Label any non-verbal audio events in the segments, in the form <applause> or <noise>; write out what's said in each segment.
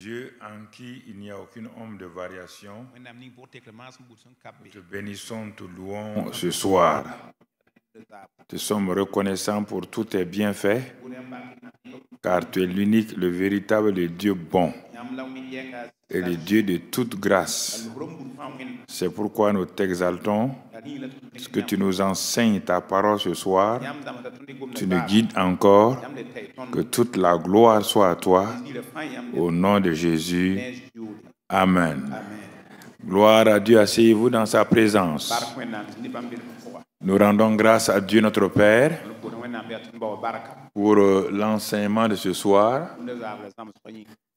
Dieu en qui il n'y a aucune homme de variation, nous te bénissons, te louons ce soir. Nous sommes reconnaissants pour tous tes bienfaits, car tu es l'unique, le véritable le Dieu bon et le Dieu de toute grâce. C'est pourquoi nous t'exaltons, ce que tu nous enseignes ta parole ce soir, tu nous guides encore, que toute la gloire soit à toi, au nom de Jésus. Amen. Gloire à Dieu, asseyez-vous dans sa présence. Nous rendons grâce à Dieu notre Père pour euh, l'enseignement de ce soir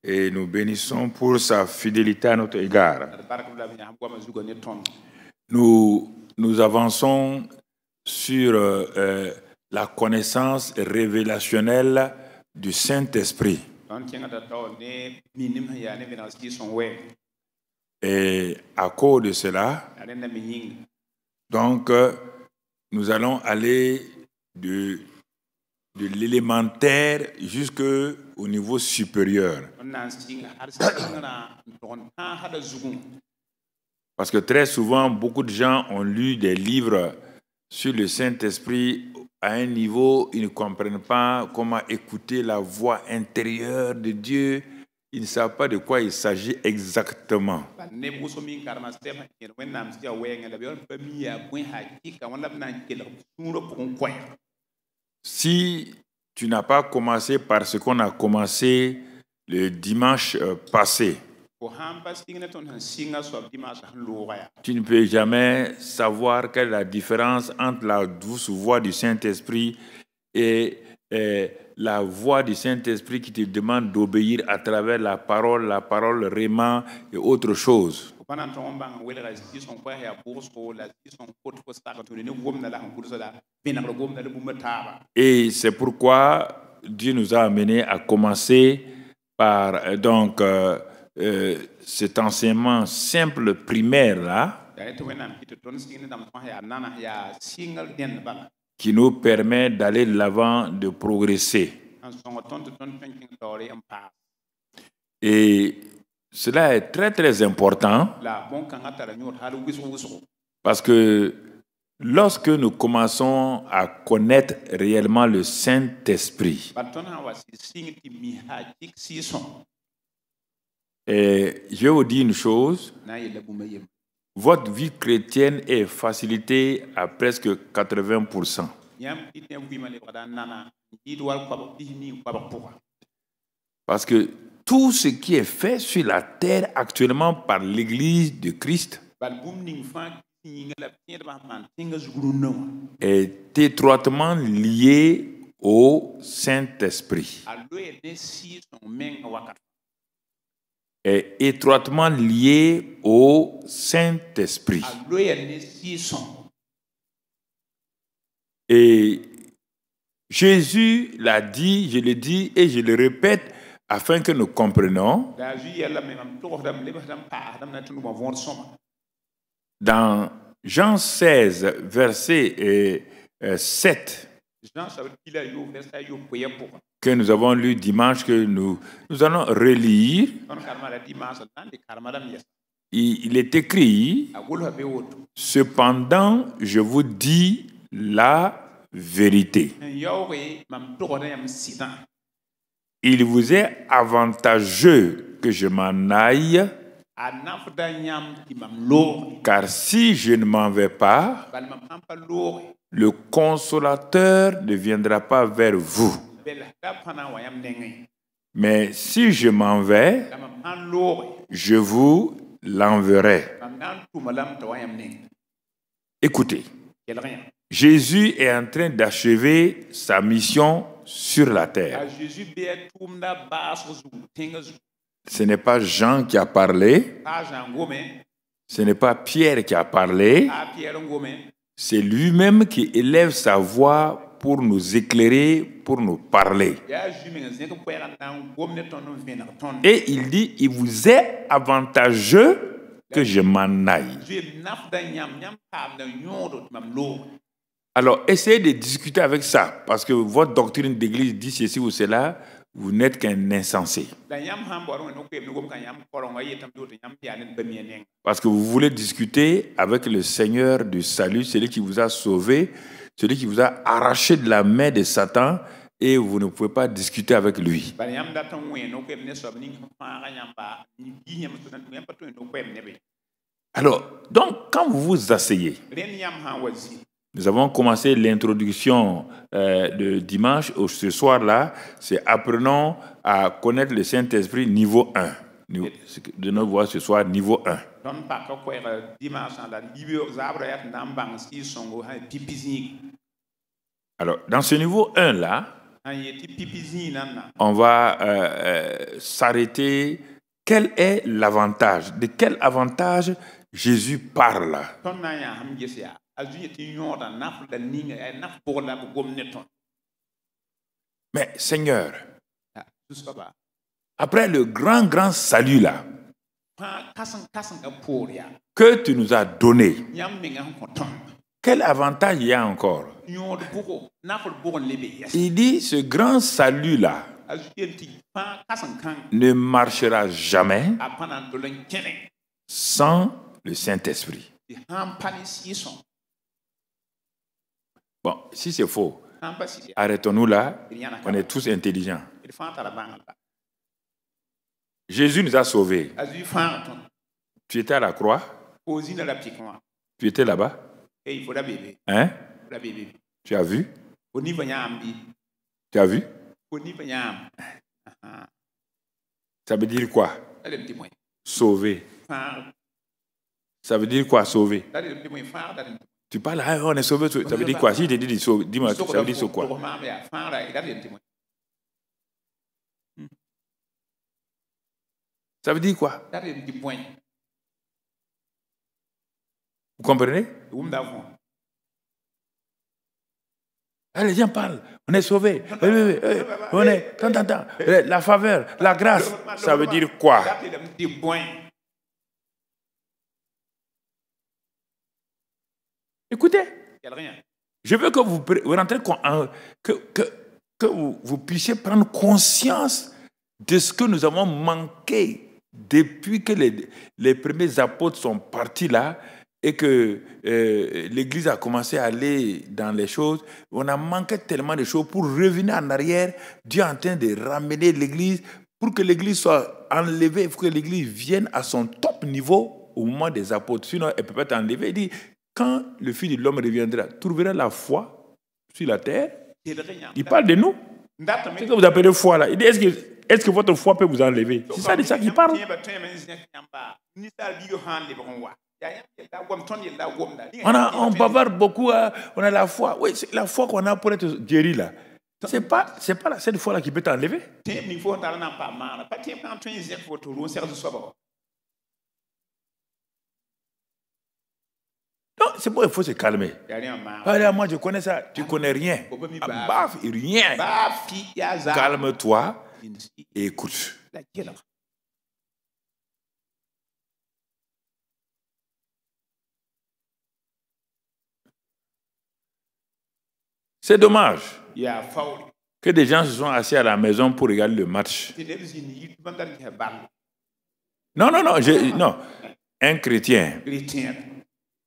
et nous bénissons pour sa fidélité à notre égard. Nous, nous avançons sur euh, euh, la connaissance révélationnelle du Saint-Esprit. Et à cause de cela, donc, nous allons aller de, de l'élémentaire jusqu'au niveau supérieur. Ah, ah, Parce que très souvent, beaucoup de gens ont lu des livres sur le Saint-Esprit à un niveau, ils ne comprennent pas comment écouter la voix intérieure de Dieu ils ne savent pas de quoi il s'agit exactement. Si tu n'as pas commencé par ce qu'on a commencé le dimanche euh, passé, tu ne peux jamais savoir quelle est la différence entre la douce voix du Saint-Esprit et, et euh, la voix du Saint-Esprit qui te demande d'obéir à travers la parole, la parole réma et autre chose. Et c'est pourquoi Dieu nous a amenés à commencer par euh, donc euh, euh, cet enseignement simple primaire là qui nous permet d'aller de l'avant, de progresser. Et cela est très très important parce que lorsque nous commençons à connaître réellement le Saint-Esprit, et je vous dis une chose, votre vie chrétienne est facilitée à presque 80%. Parce que tout ce qui est fait sur la terre actuellement par l'Église de Christ est étroitement lié au Saint-Esprit. Est étroitement lié au Saint-Esprit. Et Jésus l'a dit, je le dis et je le répète afin que nous comprenions dans Jean 16, verset 7, euh, euh, que nous avons lu dimanche, que nous, allons relire, il est écrit, cependant, je vous dis là, vérité. Il vous est avantageux que je m'en aille, car si je ne m'en vais pas, le consolateur ne viendra pas vers vous. Mais si je m'en vais, je vous l'enverrai. Écoutez, Jésus est en train d'achever sa mission sur la terre. Ce n'est pas Jean qui a parlé. Ce n'est pas Pierre qui a parlé. C'est lui-même qui élève sa voix pour nous éclairer, pour nous parler. Et il dit, il vous est avantageux que je m'en aille. Alors, essayez de discuter avec ça, parce que votre doctrine d'église dit ceci ou cela, vous n'êtes qu'un insensé. Parce que vous voulez discuter avec le Seigneur du salut, celui qui vous a sauvé, celui qui vous a arraché de la main de Satan, et vous ne pouvez pas discuter avec lui. Alors, donc, quand vous vous asseyez, nous avons commencé l'introduction euh, de dimanche, ou ce soir-là, c'est apprenons à connaître le Saint-Esprit niveau 1. de nous voix, ce soir niveau 1. Euh, hein, Alors, dans ce niveau 1-là, hein, on va euh, s'arrêter. Quel est l'avantage De quel avantage Jésus parle mais Seigneur, ah, après le grand, grand salut là, que tu nous as donné, quel avantage il y a encore Il dit, ce grand salut là ne marchera jamais sans le Saint-Esprit. Bon, si c'est faux, arrêtons-nous là. On est tous intelligents. Jésus nous a sauvés. Tu étais à la croix. Tu étais là-bas. Hein? Tu as vu? Tu as vu? Ah, ah. Ça veut dire quoi? Sauver. Ça veut dire quoi sauver? Tu parles, ah, on est sauvé. Ça veut dire quoi Si tu te dis, dis-moi, ça veut dire quoi Ça veut dire quoi Vous comprenez ah, les gens parlent, on est sauvé, oui, oui, oui, on est, tant, tant, tant. la faveur, la grâce, ça veut dire quoi Écoutez, je veux que vous, rentrez, que, que, que vous, puissiez prendre conscience de ce que nous avons manqué depuis que les, les premiers apôtres sont partis là et que euh, l'Église a commencé à aller dans les choses, on a manqué tellement de choses pour revenir en arrière. Dieu est en train de ramener l'Église pour que l'Église soit enlevée, pour que l'Église vienne à son top niveau au moment des apôtres. Sinon, elle ne peut pas être enlevée. dit, quand le Fils de l'homme reviendra, trouvera la foi sur la terre. Il parle de nous. Ce que vous appelez foi là. est-ce que, votre foi peut vous enlever C'est ça de ça qu'il parle. On, a, on bavarde beaucoup, hein. on a la foi. Oui, c'est la foi qu'on a pour être guéri là. Ce n'est pas, pas cette foi-là qui peut t'enlever. Non, c'est bon, il faut se calmer. moi, je connais ça. Tu connais rien. Ah, Baf, rien. Calme-toi et écoute. C'est dommage que des gens se sont assis à la maison pour regarder le match. Non, non, non. Un chrétien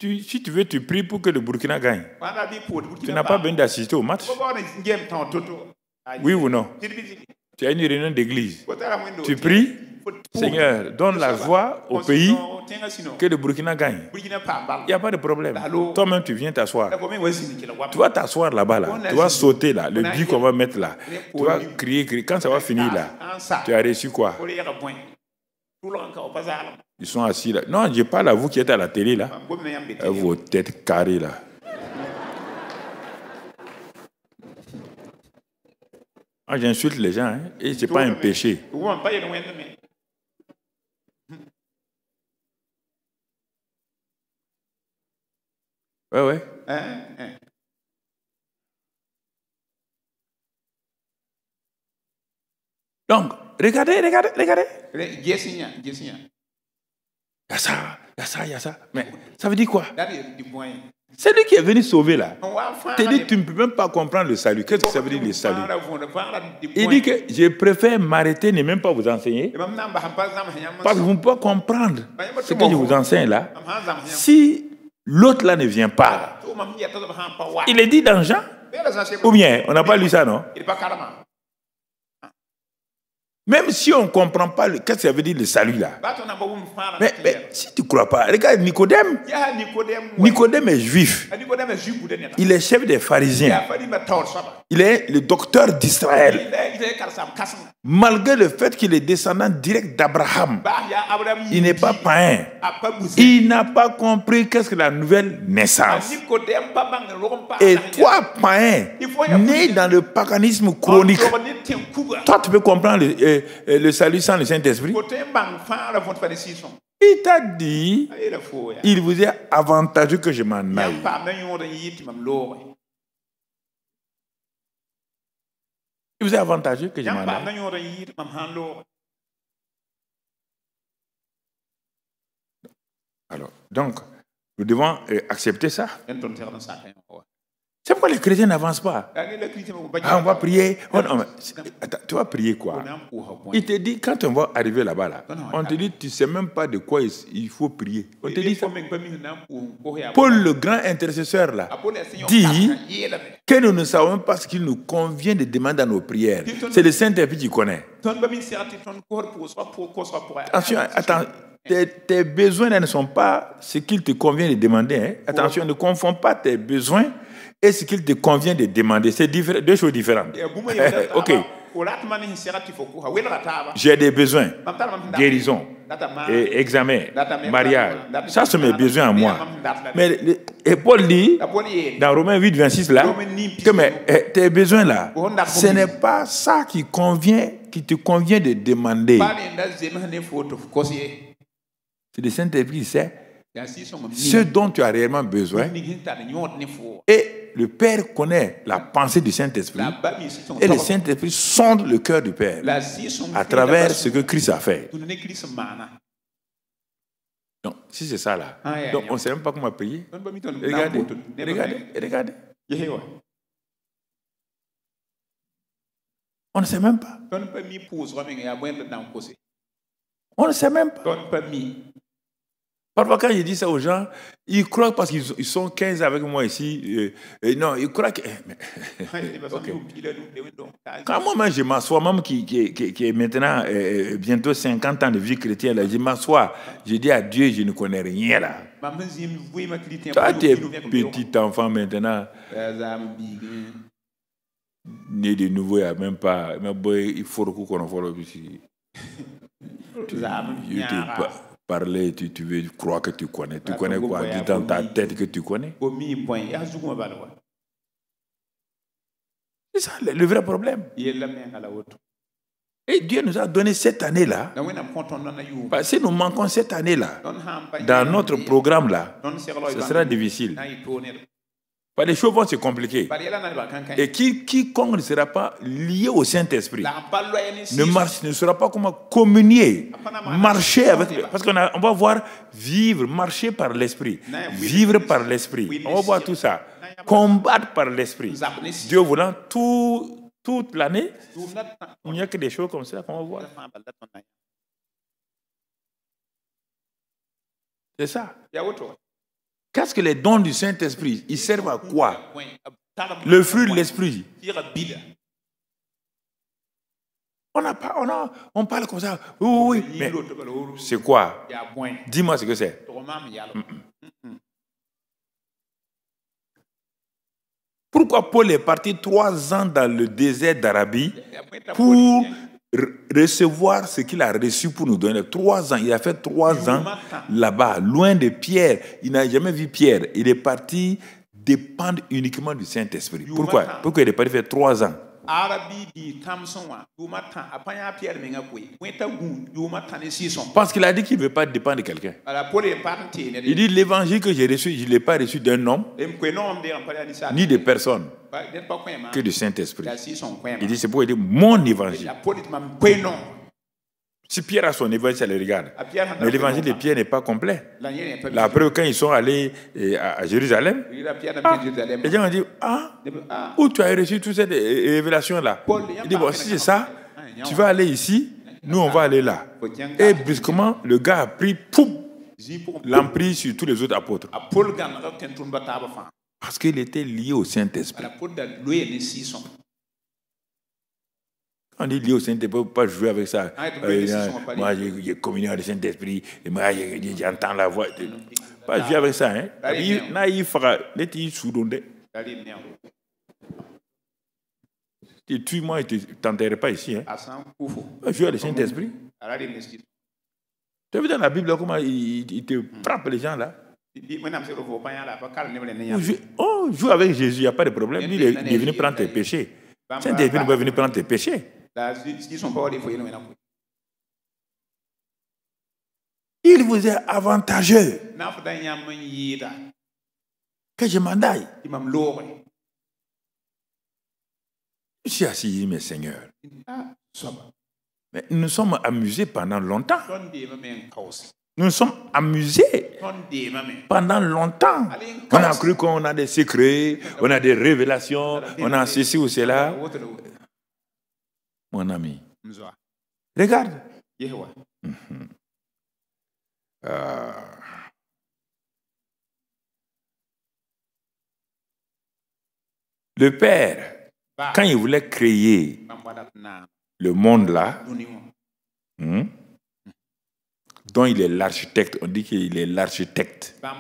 si tu veux, tu pries pour que le Burkina gagne. Tu n'as pas besoin d'assister au match. Oui ou non Tu as une réunion d'église. Tu pries, Seigneur, donne la voix au pays que le Burkina gagne. Il n'y a pas de problème. Toi-même, tu viens t'asseoir. Tu vas t'asseoir là-bas, là. tu vas sauter là, le but qu'on va mettre là. Tu vas crier. Quand ça va finir là, tu as reçu quoi ils sont assis là. Non, je parle à vous qui êtes à la télé là. Vos têtes carrées là. Ah, j'insulte les gens, hein. et ce n'est pas un péché. Oui, oui. Hein, hein. Donc, Regardez, regardez, regardez. Il y a ça, il y a ça, il y a ça. Mais ça veut dire quoi C'est lui qui est venu sauver là. Tu dit, tu ne peux même pas comprendre le salut. Qu'est-ce que ça veut dire le salut Il dit que je préfère m'arrêter, ne même pas vous enseigner. Bah, Parce que vous ne pouvez pas comprendre bah, ce que je vous enseigne là. Bah, si l'autre là ne vient pas, il est dit dans Jean. Ou bien, on n'a pas lu ça, non même si on ne comprend pas qu'est-ce que ça veut dire le salut là. Mais, si tu ne crois pas, regarde Nicodème. Nicodème est juif. Ah, il est chef des pharisiens. Il est le docteur d'Israël. Malgré le fait qu'il est descendant direct d'Abraham, bah, il n'est pas païen. Il n'a pas compris qu'est-ce que la nouvelle naissance. Ah, et toi, païen, né dans le paganisme chronique, toi tu peux comprendre. Le, euh, le, salut sans le Saint-Esprit Il t'a dit, ah, il vous est avantageux que je m'en aille. Il vous est avantageux que je m'en aille. Alors, donc, nous devons euh, accepter ça. C'est pourquoi les chrétiens n'avancent pas. on va ah, prier. Oh, on, tu vas prier quoi Il te dit, quand on va arriver là-bas, là, on te dit, tu ne sais même pas de quoi il faut prier. On te dit Paul, le grand intercesseur, là, dit que nous ne savons pas ce qu'il nous convient de demander à nos prières. C'est le Saint-Esprit qui connaît. Attention, attends. Tes, besoins ne sont pas ce qu'il te convient de demander. Hein. Attention, ne confonds pas tes besoins est-ce qu'il te convient de demander C'est deux choses différentes. Eh, eh, ok. J'ai des besoins. Guérison. Et examen. Mariage. Ça, c'est mes besoins à moi. Mais Paul dit, eh, dans Romains 8, 26, là, que tes besoins là, ce n'est pas ça qui convient, qui te convient de demander. C'est le Saint-Esprit, c'est ce dont tu as réellement besoin. Et le Père connaît la pensée du Saint-Esprit. Et le Saint-Esprit sonde le cœur du Père à travers ce que Christ a fait. Donc, si c'est ça là, ah, donc on ne sait même pas comment prier. Regardez, regardez, regardez. On ne sait même pas. On ne sait même pas. Parfois, quand je dis ça aux gens, ils croient parce qu'ils sont 15 avec moi ici. Euh, non, ils croient que. Quand moi-même je m'assois, même qui, qui, est maintenant euh, euh, bientôt 50 ans de vie chrétienne, là, je m'assois, je dis à Dieu, je ne connais rien là. Toi, es petit enfant maintenant. Eh, né de nouveau, il n'y a même pas. Mais Il faut qu'on en <laughs> parler, tu, tu veux croire que tu connais. Tu connais quoi Dis dans ta tête que tu connais. C'est ça le, vrai problème. Et Dieu nous a donné cette année-là. si nous manquons cette année-là, dans notre programme-là, ce sera difficile les choses vont se compliquer. Hein. Et quiconque ne sera pas lié au Saint-Esprit ne, marche, ne sera pas comment communier, marcher avec. Parce qu'on va voir vivre, marcher par l'Esprit, vivre par l'Esprit. On va voir tout ça. Combattre par l'Esprit. Dieu voulant, toute l'année, il n'y a que des choses comme ça qu'on va voir. C'est ça. Qu'est-ce que les dons du Saint-Esprit Ils servent à quoi Le fruit de l'Esprit. On, a pas, on, on parle comme ça. Oui, oui, oui. Mais c'est quoi Dis-moi ce que c'est. Pourquoi Paul est parti trois ans dans le désert d'Arabie pour recevoir ce qu'il a reçu pour nous donner. Trois ans, il a fait trois ans là-bas, loin de Pierre. Il n'a jamais vu Pierre. Il est parti dépendre uniquement du Saint-Esprit. Pourquoi Pourquoi il est parti faire trois ans parce qu'il a dit qu'il ne veut pas dépendre de quelqu'un. Il dit l'évangile que j'ai reçu, je ne l'ai pas reçu d'un homme, ni de personne, bah, hein. que du Saint-Esprit. Il dit hein. c'est pour dire mon évangile. Si Pierre a son évangile, ça le regarde. Ah, Mais l'évangile de Pierre n'est pas complet. La quand ils sont allés eh, à ah, Jérusalem, les gens ont dit ah, ah, où tu as reçu toutes ces eh, révélations-là Il dit Bon, si c'est ça, tu vas aller ici, nous on va aller là. Et brusquement, le gars a pris l'emprise sur tous les autres apôtres. Parce qu'il était lié au Saint-Esprit. On il dit au Saint-Esprit, pas jouer avec ça. Ah, euh, moi, j'ai communion avec le Saint-Esprit, et moi, j'entends la voix. Mm. Pas jouer avec ça, hein. Naïf, fera, n'est-il soudondé. Tu tues moi tu t'enterres pas ici, hein. Jouer avec le Saint-Esprit. Tu as vu dans la Bible comment il, il te frappe les gens là. On joue avec Jésus, il n'y a pas de problème. Il est, venu prendre tes péchés. Saint-Esprit va venir prendre tes péchés. Il vous est avantageux que je m'endaille. Je suis assis, mes seigneurs. Ah, mais nous sommes amusés pendant longtemps. Nous sommes amusés pendant longtemps. On a cru qu'on a des secrets, on a des révélations, on a ceci ou cela mon ami. Regarde. Mhm. Euh. Le Père, bah. quand il voulait créer le monde là, hmm, dont il est l'architecte, on dit qu'il est l'architecte. Bah,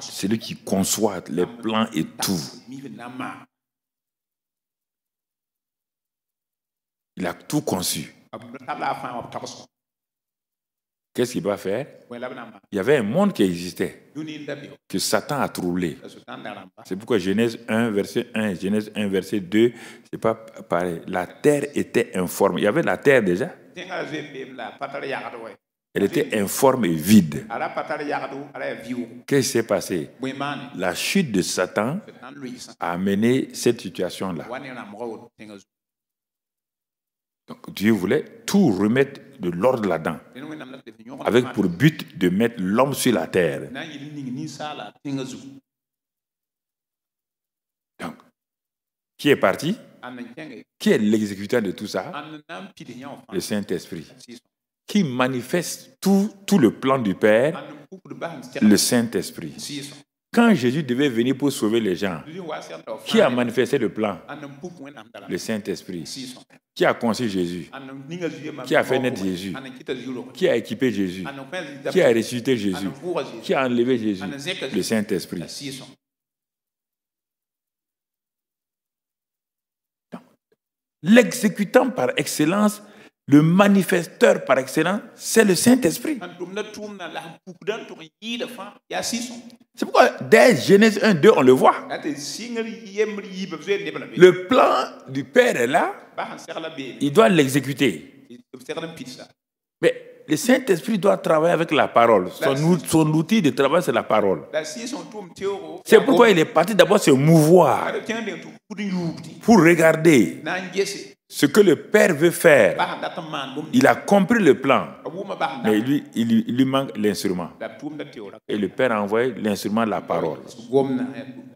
c'est lui qui conçoit les plans et tout. Bah, Il a tout conçu. Qu'est-ce qu'il va faire Il y avait un monde qui existait, que Satan a troublé. C'est pourquoi Genèse 1, verset 1, Genèse 1, verset 2, c'est pas pareil. La terre était informe. Il y avait la terre déjà. Elle était informe et vide. Qu'est-ce qui s'est passé La chute de Satan a amené cette situation-là. Dieu voulait tout remettre de l'ordre là-dedans, avec pour but de mettre l'homme sur la terre. Donc, qui est parti Qui est l'exécuteur de tout ça Le Saint-Esprit. Qui manifeste tout, tout le plan du Père Le Saint-Esprit. Quand Jésus devait venir pour sauver les gens, qui a manifesté le plan Le Saint-Esprit. Qui a conçu Jésus Qui a fait naître Jésus Qui a équipé Jésus Qui a ressuscité Jésus Qui a enlevé Jésus Le Saint-Esprit. L'exécutant par excellence le manifesteur par excellence, c'est le Saint-Esprit. C'est pourquoi dès Genèse 1, 2, on le voit. Le plan du Père est là. Il doit l'exécuter. Mais le Saint-Esprit doit travailler avec la parole. Son, son outil de travail, c'est la parole. C'est pourquoi il est parti d'abord se mouvoir pour regarder ce que le Père veut faire, il a compris le plan, mais lui, il, lui manque l'instrument. Et le Père a envoyé l'instrument, la parole. Eh,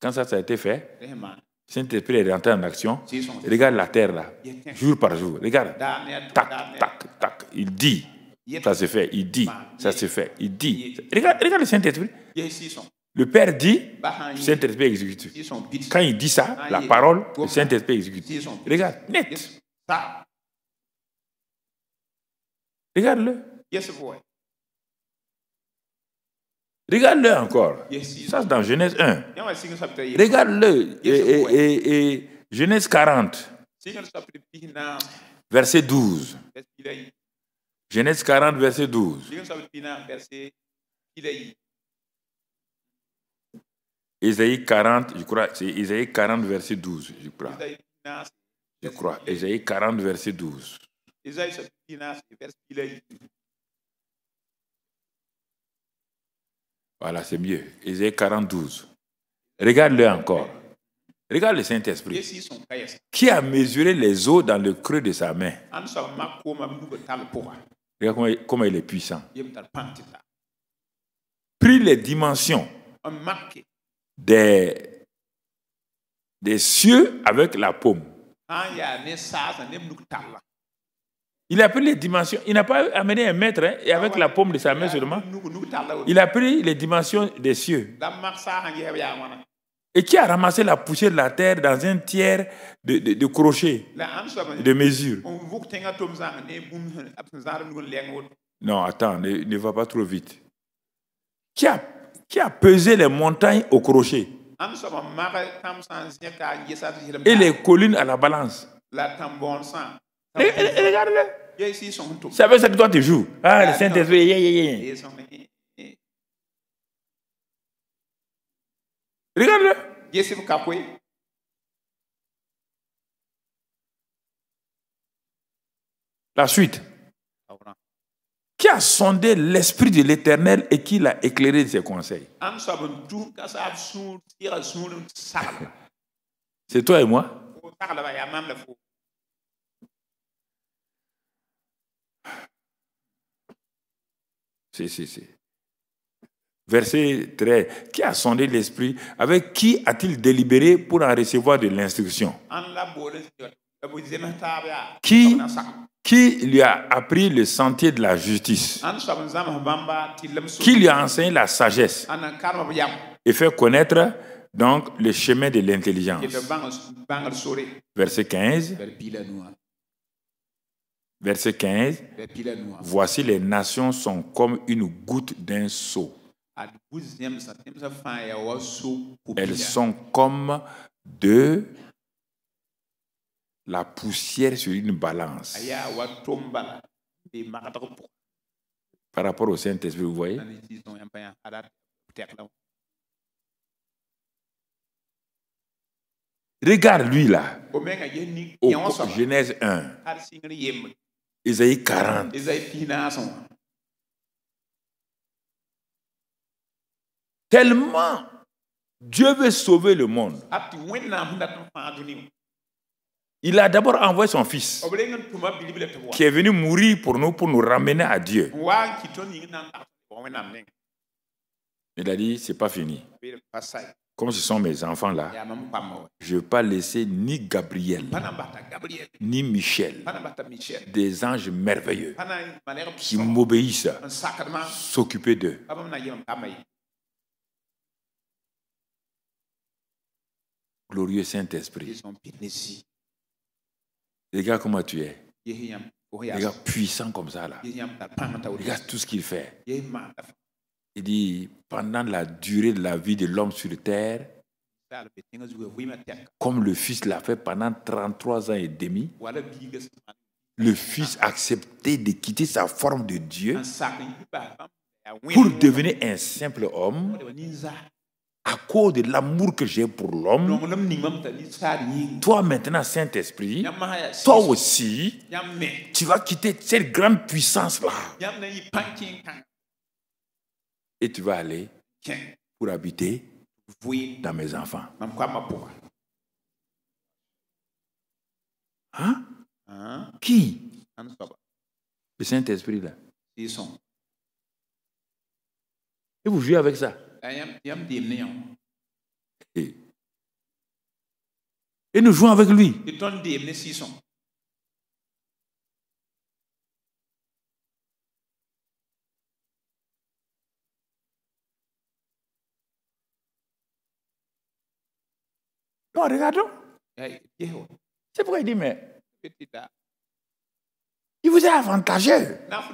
Quand ça, ça a été fait, eh, Saint-Esprit est rentré en action. Regarde la terre là, jour par jour. Regarde. Tac, tac, tac. Il dit, ça se fait. Il dit, ça se fait. Il dit. Regarde, regarde le Saint-Esprit. Le Père dit, Saint-Esprit exécute. Quand il dit ça, la parole, le Saint-Esprit exécute. Regarde, net. Regarde-le. Regarde-le encore. Ça, c'est dans Genèse 1. Regarde-le. Et, et, Genèse 40, verset 12. Genèse 40, verset 12. Ésaïe 40, je crois, c'est Ésaïe 40, verset 12, je crois. Je crois, Ésaïe 40, verset 12. Voilà, c'est mieux. Ésaïe 40, 12. Regarde-le encore. Regarde le Saint-Esprit. Qui a mesuré les eaux dans le creux de sa main. Regarde comment, comment il est puissant. Pris les dimensions des, des cieux avec la paume. Il a pris les dimensions. Il n'a pas amené un mètre hein, et avec ah la paume de sa main seulement. Il a pris les dimensions des cieux. Et qui a ramassé la poussière de la terre dans un tiers de, de, de crochet, de mesure. <laughs> Non, attends, ne, ne va pas trop vite. Qui a qui a pesé les montagnes au crochet hein, et les collines à la balance. Et, eh, eh, eh, regarde-le. Ça veut dire que toi tu joues. Ah, le Saint-Esprit, yeah, yeah, yeah. Regarde-le. La suite qui a sondé l'esprit de l'Éternel et qui l'a éclairé de ses conseils. <laughs> C'est toi et moi. Si, si, si. Verset 13. Qui a sondé l'esprit Avec qui a-t-il délibéré pour en recevoir de l'instruction Qui qui lui a appris le sentier de la justice, qui lui a enseigné la sagesse et fait connaître donc le chemin de l'intelligence. Verset 15. Verset 15. Voici les nations sont comme une goutte d'un seau. Elles sont comme deux la poussière sur une balance. Ah, Par rapport au Saint-Esprit, vous voyez Regarde lui là. Genèse 1. Isaïe 40. Tellement Dieu veut sauver le monde. Ah, il a d'abord envoyé son fils qui est venu mourir pour nous, pour nous ramener à Dieu. Il a dit, ce n'est pas fini. Comme ce sont mes enfants là, je ne vais pas laisser ni Gabriel, ni Michel, des anges merveilleux qui m'obéissent, s'occuper d'eux. Glorieux Saint-Esprit, les gars, comment tu es Regarde puissant comme ça, là. Regarde tout ce qu'il fait. Il dit, pendant la durée de la vie de l'homme sur terre, comme le Fils l'a fait pendant 33 ans et demi, le Fils acceptait de quitter sa forme de Dieu pour devenir un simple homme à cause de l'amour que j'ai pour l'homme, toi maintenant, Saint-Esprit, toi aussi, tu vas quitter cette grande puissance-là. Et tu vas aller pour habiter dans mes enfants. Hein? hein? Qui ah, Le Saint-Esprit là. Et vous jouez avec ça. Eh, et, et nous jouons avec lui. Et Non, regardons. Eh, C'est pourquoi il dit, mais il vous avantageux. Parce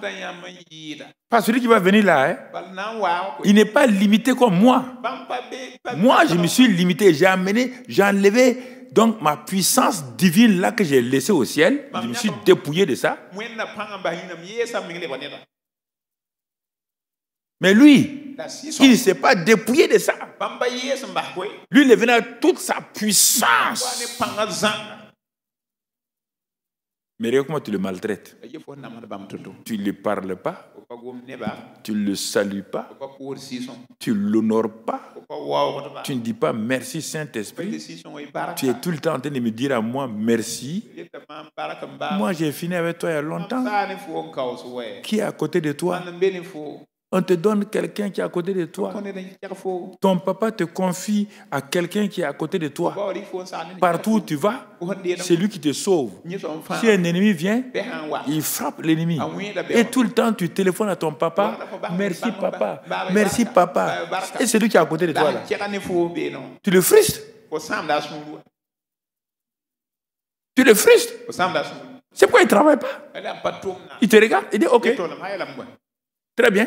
Pas celui qui va venir là, hein, il n'est pas limité comme moi. Moi, je me suis limité. J'ai amené, j'ai enlevé donc ma puissance divine là que j'ai laissée au ciel. Je me suis dépouillé de ça. Mais lui, il ne s'est pas dépouillé de ça. Lui, il est venu à toute sa puissance. Mais comment tu le maltraites Tu ne le parles pas. Tu ne le salues pas. Tu ne l'honores pas. Tu ne dis pas merci Saint-Esprit. Tu es tout le temps en train de me dire à moi merci. Moi, j'ai fini avec toi il y a longtemps. Qui est à côté de toi ben, on te donne quelqu'un qui est à côté de toi. Ton papa te confie à quelqu'un qui est à côté de toi. Partout où tu vas, c'est lui qui te sauve. Si un ennemi vient, il frappe l'ennemi. Et tout le temps, tu téléphones à ton papa. Merci papa. Merci papa. Et c'est lui qui est à côté de toi. Tu le frustres. Tu le frustres. C'est pourquoi il ne travaille pas. Il te regarde, il dit OK. Très bien.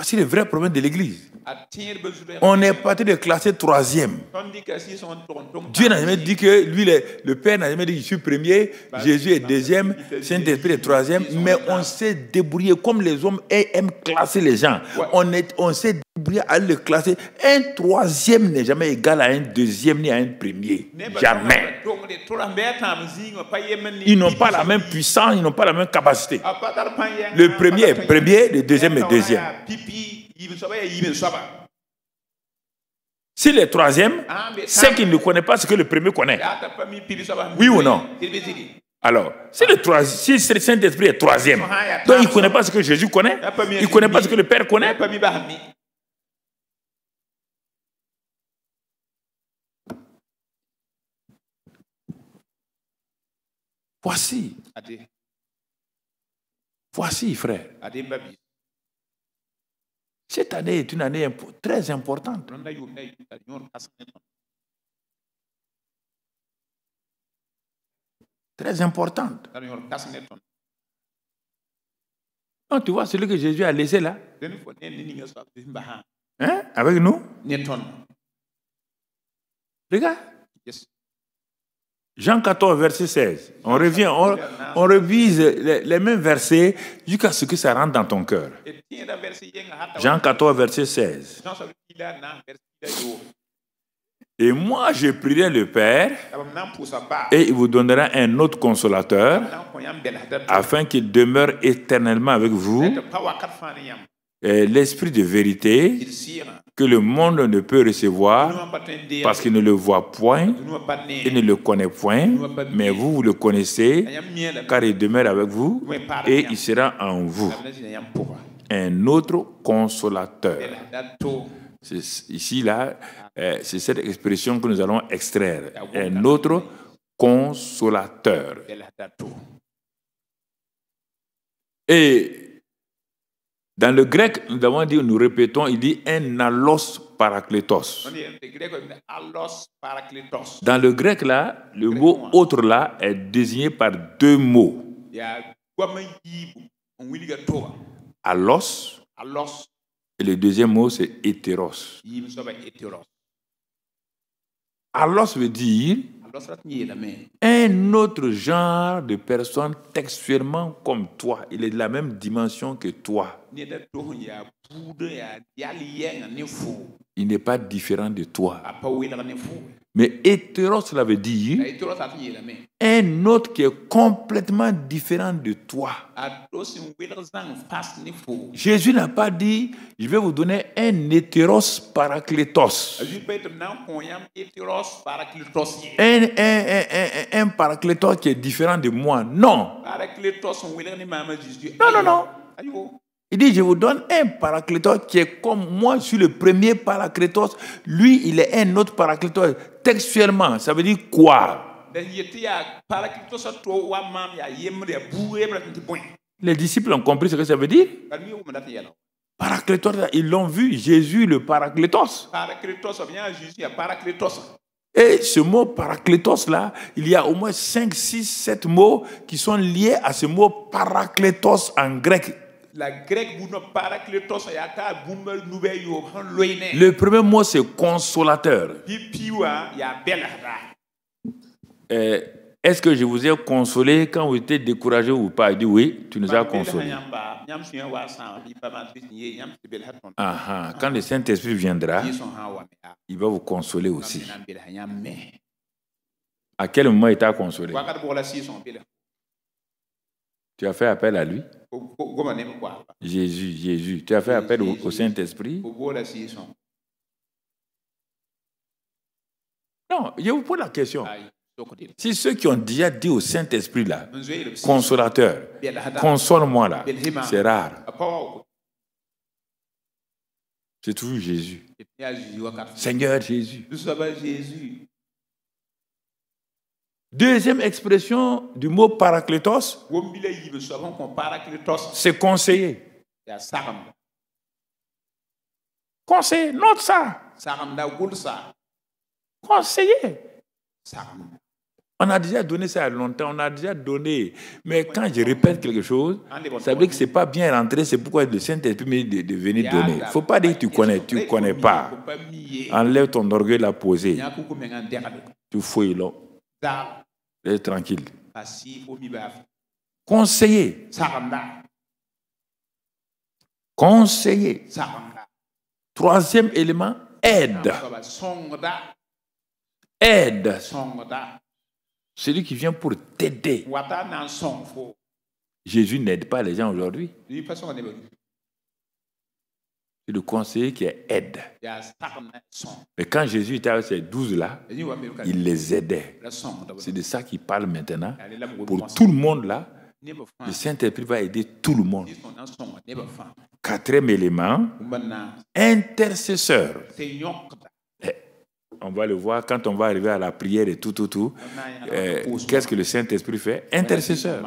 Voici le vrai problème de l'Église. On est parti de classer troisième. Dieu n'a jamais dit que lui, le, Père n'a jamais dit je suis premier, bah, Jésus est bah, deuxième, Saint-Esprit est troisième, mais on s'est débrouillé comme les hommes aiment classer les gens. On, on s'est débrouillé à le classer. Un troisième n'est jamais égal à un deuxième ni à un premier. Jamais. Ils n'ont pas la même puissance, ils n'ont pas la même capacité. Le premier est premier, le deuxième est deuxième. Si le S'il est troisième, ah, c'est qu'il ne connaît pas ce que le premier connaît. Oui ou non alors, si le, si le Saint-Esprit est troisième, ah, donc il ne connaît pas ce que Jésus connaît, il ne connaît pas ce que le Père connaît. Voici. Voici, frère. Cette année est une année très importante. Très importante. tu vois, celui que Jésus a laissé là, hein, avec nous, regarde, Jean 14, verset 16. On revient, on, revise les, les, mêmes versets jusqu'à ce que ça rentre dans ton cœur. Jean 14, verset 16. Et moi, je prierai le Père et il vous donnera un autre consolateur afin qu'il demeure éternellement avec vous euh, l'esprit de vérité que le monde ne peut recevoir parce qu'il ne le voit point, et ne le connaît point, mais vous, vous le connaissez, car il demeure avec vous et il sera en vous. Un autre consolateur. Ici, là, euh, c'est cette expression que nous allons extraire. Un autre consolateur. Et dans le grec, nous avons dit, nous répétons, il dit un allos paraclétos. Dans le grec là, le mot autre là est désigné par deux mots. Allos. Et le deuxième mot c'est hétéros. Allos veut dire un autre genre de personne textuellement comme toi, il est de la même dimension que toi il n'est pas différent de toi. Mais hétéros, l'avait dit, un autre qui est complètement différent de toi. Jésus n'a pas dit, je vais vous donner un hétéros paraclétos. Un, un, qui est différent de moi. Non. Non, non, non. Il dit, je vous donne un paraclétos qui est comme moi, je suis le premier paraclétos. Lui, il est un autre paraclétos. Textuellement, ça veut dire quoi Les disciples ont compris ce que ça veut dire. Paraclétos, ils l'ont vu, Jésus le paraclétos. Et ce mot paraclétos là, il y a au moins 5, 6, 7 mots qui sont liés à ce mot paraclétos en grec. Le premier mot, c'est consolateur. Eh, est-ce que je vous ai consolé quand vous étiez découragé ou pas Il dit oui, tu nous as bah, consolé. Ah, ah, quand le Saint-Esprit viendra, ah. il va vous consoler aussi. À quel moment il t'a consolé Tu as fait appel à lui Jésus, Jésus, tu as fait appel au, Saint-Esprit. Non, je vous pose la question. Si ceux qui ont déjà dit au Saint-Esprit là, consolateur, console-moi là, c'est rare. C'est ah, toujours Jésus. Seigneur Jésus. Deuxième expression du mot paraclétos, c'est conseiller. Conseiller, note ça. Conseiller. On a déjà donné ça longtemps, on a déjà donné. Mais quand je répète quelque chose, ça veut dire que ce n'est pas bien rentré, c'est pourquoi le Saint-Esprit me dit de, venir donner. Il ne faut pas dire que tu connais, tu ne connais pas. Enlève ton orgueil, à poser. Tu fouilles là tranquille. Conseiller. Conseiller. Troisième élément, aide. Aide. Celui qui vient pour t'aider. Jésus n'aide pas les gens aujourd'hui de le conseiller qui est aide. Et quand Jésus était avec ces douze-là, il les aidait. C'est de ça qu'il parle maintenant. Pour tout le monde là, le Saint-Esprit va aider tout le monde. Quatrième élément, intercesseur. Eh, on va le voir quand on va arriver à la prière et tout, tout, tout. Eh, qu'est-ce que le Saint-Esprit fait Intercesseur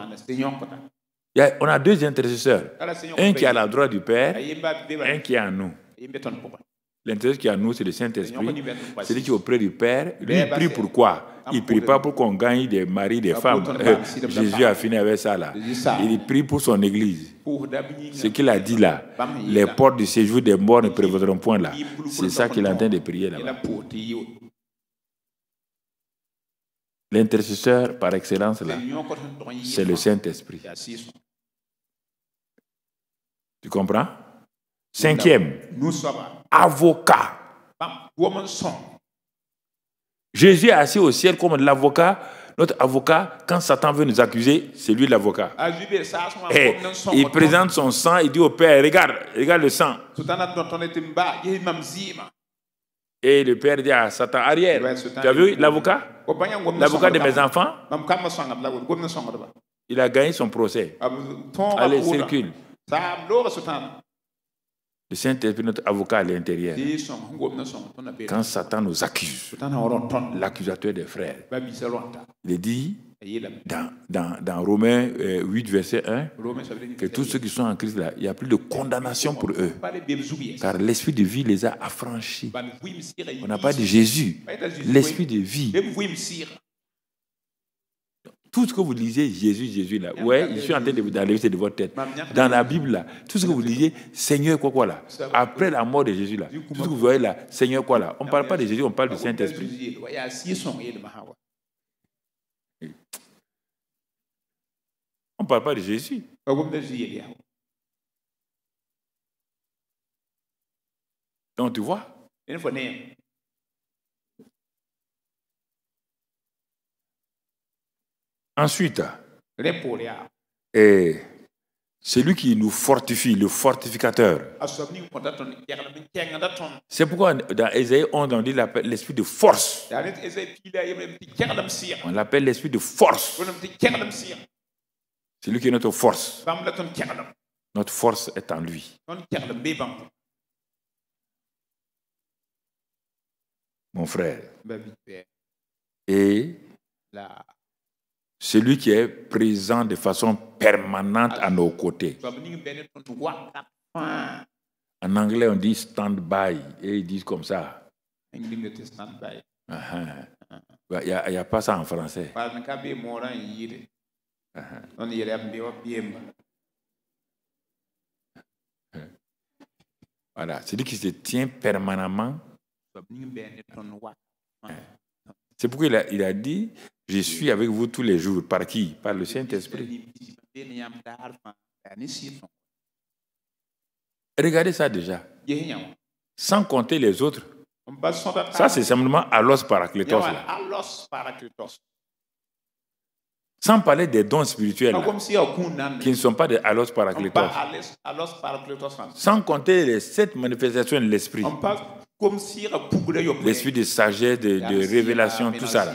on a deux intercesseurs. Ah, un qui est à la droite du Père, ah, un qui est à nous. L'intercesseur qui est en nous, c'est le Saint-Esprit. Celui qui est auprès du Père, lui, il prie pourquoi Il ne prie pas pour qu'on gagne des maris, des femmes. <laughs> Jésus a fini avec ça là. Il prie pour son Église. Ce qu'il a dit là, les portes du séjour des morts ne prévaudront point là. C'est ça qu'il entend de prier là-bas. L'intercesseur par excellence là, c'est le Saint-Esprit. Tu comprends Cinquième, avocat. Jésus est assis au ciel comme l'avocat. Notre avocat, quand Satan veut nous accuser, c'est lui l'avocat. Ah, Et eh, il présente son sang, il dit au Père, regarde, regarde le sang. Et le Père dit à Satan, arrière, tu as vu l'avocat oh, ben, L'avocat de mes enfants Il a gagné son procès. Ah, Allez, circule. Le Saint-Esprit, notre avocat à l'intérieur, quand Satan nous accuse, l'accusateur des frères, il dit dans, dans, dans Romains 8, euh, verset 1, que tous ceux qui sont en Christ, il n'y a plus de condamnation pour eux. Car l'esprit de vie les a affranchis. Bah, on n'a pas de Jésus. L'esprit de vie tout ce que vous lisez, Jésus, Jésus, là. Ouais, je suis en train de vous de votre tête. Dans la Bible, là, tout ce que vous lisez, Seigneur, quoi, quoi, là. Après la mort de Jésus, là. Tout ce que vous voyez là, Seigneur, quoi, là. On ne parle pas de Jésus, on parle du Saint-Esprit. On ne parle pas de Jésus. Donc, tu vois. Ensuite, et lui qui nous fortifie, le fortificateur. C'est pourquoi dans Esaïe 11, on dit l'esprit de force. On l'appelle l'esprit de force. C'est lui qui est notre force. Notre force est en lui. Mon frère. Et celui qui est présent de façon permanente à nos côtés. En anglais, on dit stand-by, et ils disent comme ça. Il n'y uh-huh. a, pas ça en français. Uh-huh. Uh-huh. Voilà, celui qui se tient permanemment. C'est pourquoi il a dit je suis avec vous tous les jours. Par qui Par le Saint-Esprit. Regardez ça déjà. Sans compter les autres. Ça, c'est simplement Allos Paracletos. Sans parler des dons spirituels qui ne sont pas des Allos Paracletos. Sans compter les sept manifestations de l'esprit l'esprit de sagesse, de, révélation, tout ça.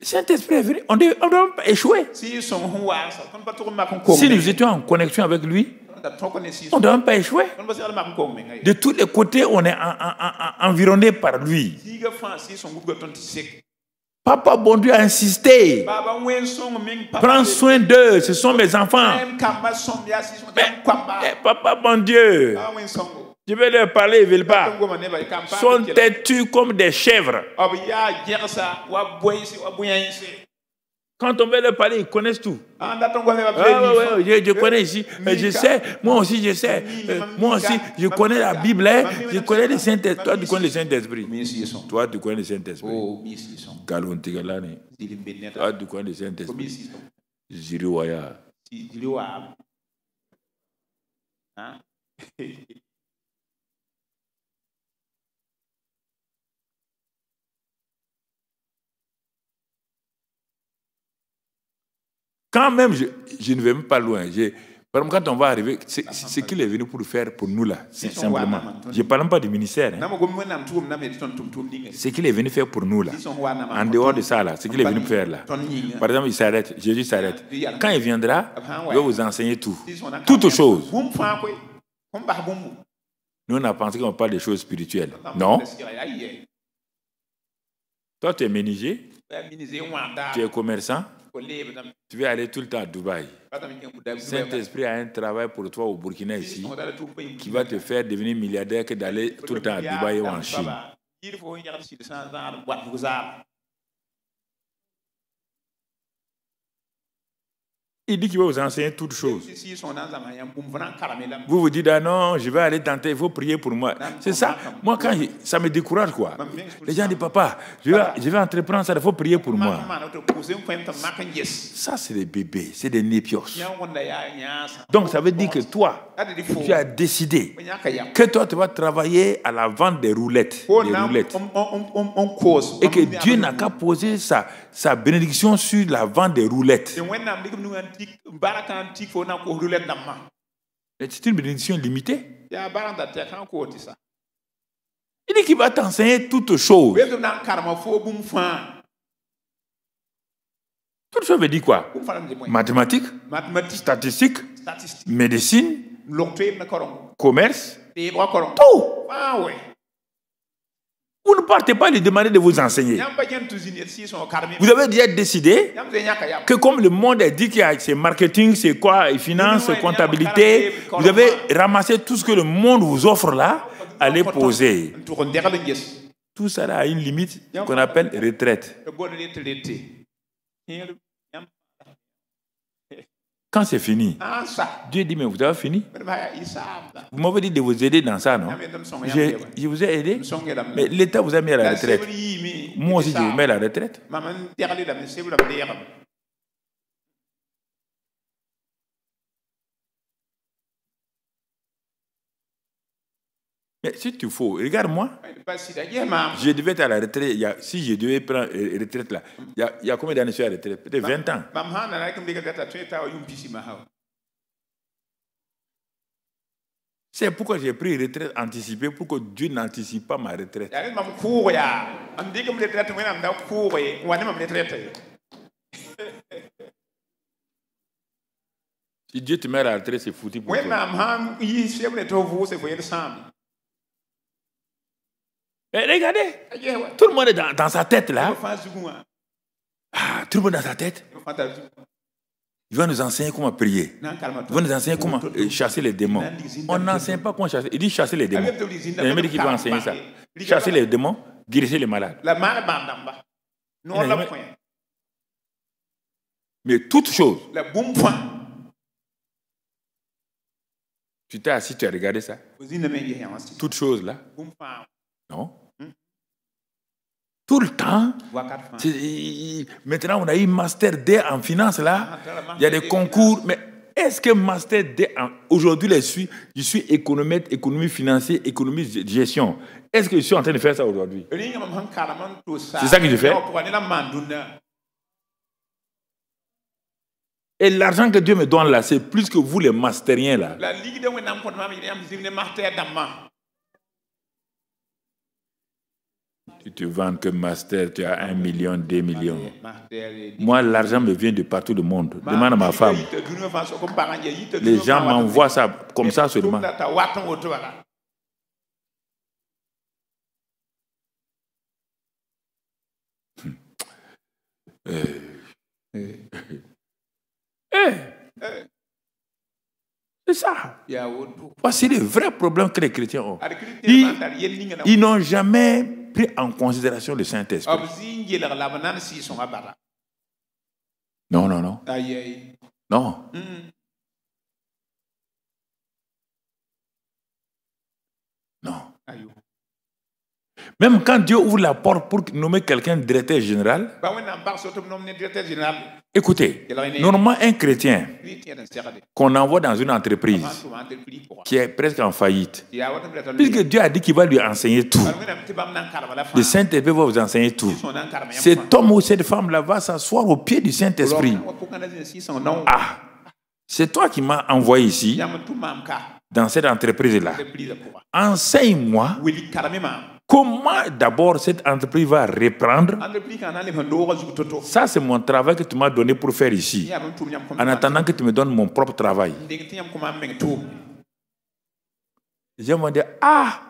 Saint-Esprit est On ne doit pas échouer. Si ah, nous étions en connexion avec lui, on ne doit pas échouer. Hein. De tous les côtés, on est environné par lui. Papa, bon Dieu, a insisté. Prends soin d'eux, ce sont mes enfants. papa, bon Dieu, je vais leur parler, ils ne veulent pas. Sont têtus comme des chèvres. Ah, Quand on veut leur parler, ils connaissent tout. Ah, ah ouais, je, connais ici, euh, je sais, moi aussi je sais. Euh, moi aussi, je connais la Bible, hein. je connais le Saint-Esprit. Toi, tu connais le Saint-Esprit. Oh, Toi, tu connais le Saint-Esprit. Toi, tu connais le Saint-Esprit. Ziruwaya. Hein? <laughs> Quand même, je, ne vais même pas loin. par exemple, quand on va arriver, ce qu'il est venu pour faire pour nous là, simplement. Je ne parle pas du ministère. Hein. Ce qu'il est venu faire pour nous là, en dehors de ça là, ce qu'il est venu faire là. Hein. Par exemple, il s'arrête, Jésus s'arrête. Quand il viendra, ah, ben, il va vous enseigner tout. Toutes choses. Hein, bah, nous, on a pensé qu'on parle des choses spirituelles. Non. Toi, tu es ménager. Tu es commerçant. Tu veux aller tout le temps à Dubaï. Saint-Esprit a un travail pour toi au Burkina ici qui va te faire devenir milliardaire que d'aller tout le temps à Dubaï ou en Chine. Il dit qu'il va vous enseigner toutes choses. Vous vous dites, ah non, je vais aller tenter, il faut prier pour moi. C'est ça, moi, quand ça me décourage, quoi. Les gens disent, papa, je vais, entreprendre ça, il faut prier pour moi. Ça, c'est des bébés, c'est des népios. Donc, ça veut dire que toi, tu as décidé que toi, tu vas travailler à la vente des roulettes. Oh, des roulettes. Et que Dieu n'a qu'à poser sa, sa bénédiction sur la vente des roulettes. C'est une bénédiction limitée. Il dit qu'il va t'enseigner toutes choses. Toutes choses veut dire quoi Mathématiques, statistiques, statistiques, médecine, commerce, tout. Ah ouais. Vous ne partez pas lui demander de vous enseigner. Vous avez déjà décidé que comme le monde a dit qu'il y a ses marketing, c'est quoi, et finance, comptabilité, vous avez ramassé tout ce que le monde vous offre là, allez poser. Tout ça a une limite qu'on appelle retraite. Quand c'est fini, ah, Dieu dit, mais vous avez fini bah, Vous m'avez dit de vous aider dans ça, non je, vous ai aidé, mais l'État vous a mis à la retraite. Moi aussi, je vous mets à la retraite. Mais si tu fous, regarde-moi. Je devais être à la retraite. si je devais prendre une euh, retraite là, il y a, combien d'années je suis à la retraite Peut-être 20 ans. C'est pourquoi j'ai pris une retraite anticipée, pour que Dieu n'anticipe pas ma retraite. Si Dieu te met à la retraite, c'est foutu pour toi. Eh, regardez, tout le monde est dans, sa tête là. Hein. Ah, tout le monde dans sa tête. Hein. Il va nous enseigner comment prier. Il va nous enseigner comment euh, chasser les démons. On n'enseigne pas comment chasser. Il dit chasser les démons. Bah, il un dit qui va enseigner ça. Chasser les démons, guérir les malades. Eh, mais toute chose. Tu t'es assis, tu as regardé ça. Toute chose là. Non. Tout le temps. Maintenant, on a eu Master D en finance là. Ah, il y a des concours. Mais est-ce que Master D, aujourd'hui, les suis, je suis économiste, économie financière, économie de gestion. Est-ce que je suis en train de faire ça aujourd'hui C'est ça que je fais. Et l'argent que Dieu me donne là, c'est plus que vous les masteriens là. Tu te vends que master, tu as un million, deux millions. Moi, l'argent me vient de partout le monde. Demande à ma femme. Les gens m'envoient ça comme ça seulement. Euh. C'est ça. Voici le vrai problème que les chrétiens ont. Ah, ils n'ont jamais pris en considération le Saint-Esprit. Ah, non, non, non. Non. Non. Oh. Même quand Dieu ouvre la porte pour nommer quelqu'un directeur général, bah, écoutez, normalement un chrétien qu'on envoie dans une entreprise qui est presque en faillite, puisque Dieu a dit qu'il va lui enseigner tout, le Saint-Esprit va vous enseigner tout. Cet homme ou cette femme-là va s'asseoir au pied du Saint-Esprit. Ah, c'est toi qui m'as envoyé ici, dans cette entreprise-là. Enseigne-moi Comment d'abord cette entreprise va reprendre Ça, c'est mon travail que tu m'as donné pour faire ici. En attendant que tu me donnes mon propre travail. J'ai demandé, ah,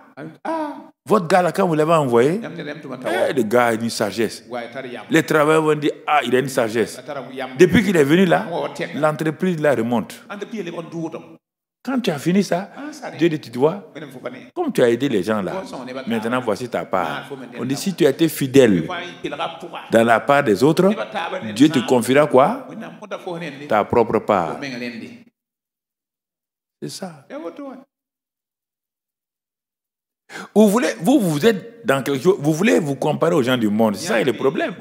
ah, votre gars là, quand vous l'avez envoyé, eh, le gars a une sagesse. Les travailleurs vont dire, ah, il a une sagesse. Depuis qu'il est venu là, l'entreprise la remonte. Quand tu as fini ça, ah, Dieu dit, tu vois, comme tu as aidé les gens là, maintenant voici ta part. Ah, on dit, si tu as été fidèle dans la part des autres, Dieu te confiera quoi Ta propre part. C'est ça. Vous voulez, vous, vous êtes dans quelque chose, vous voulez vous comparer aux gens du monde. C'est ça le problème.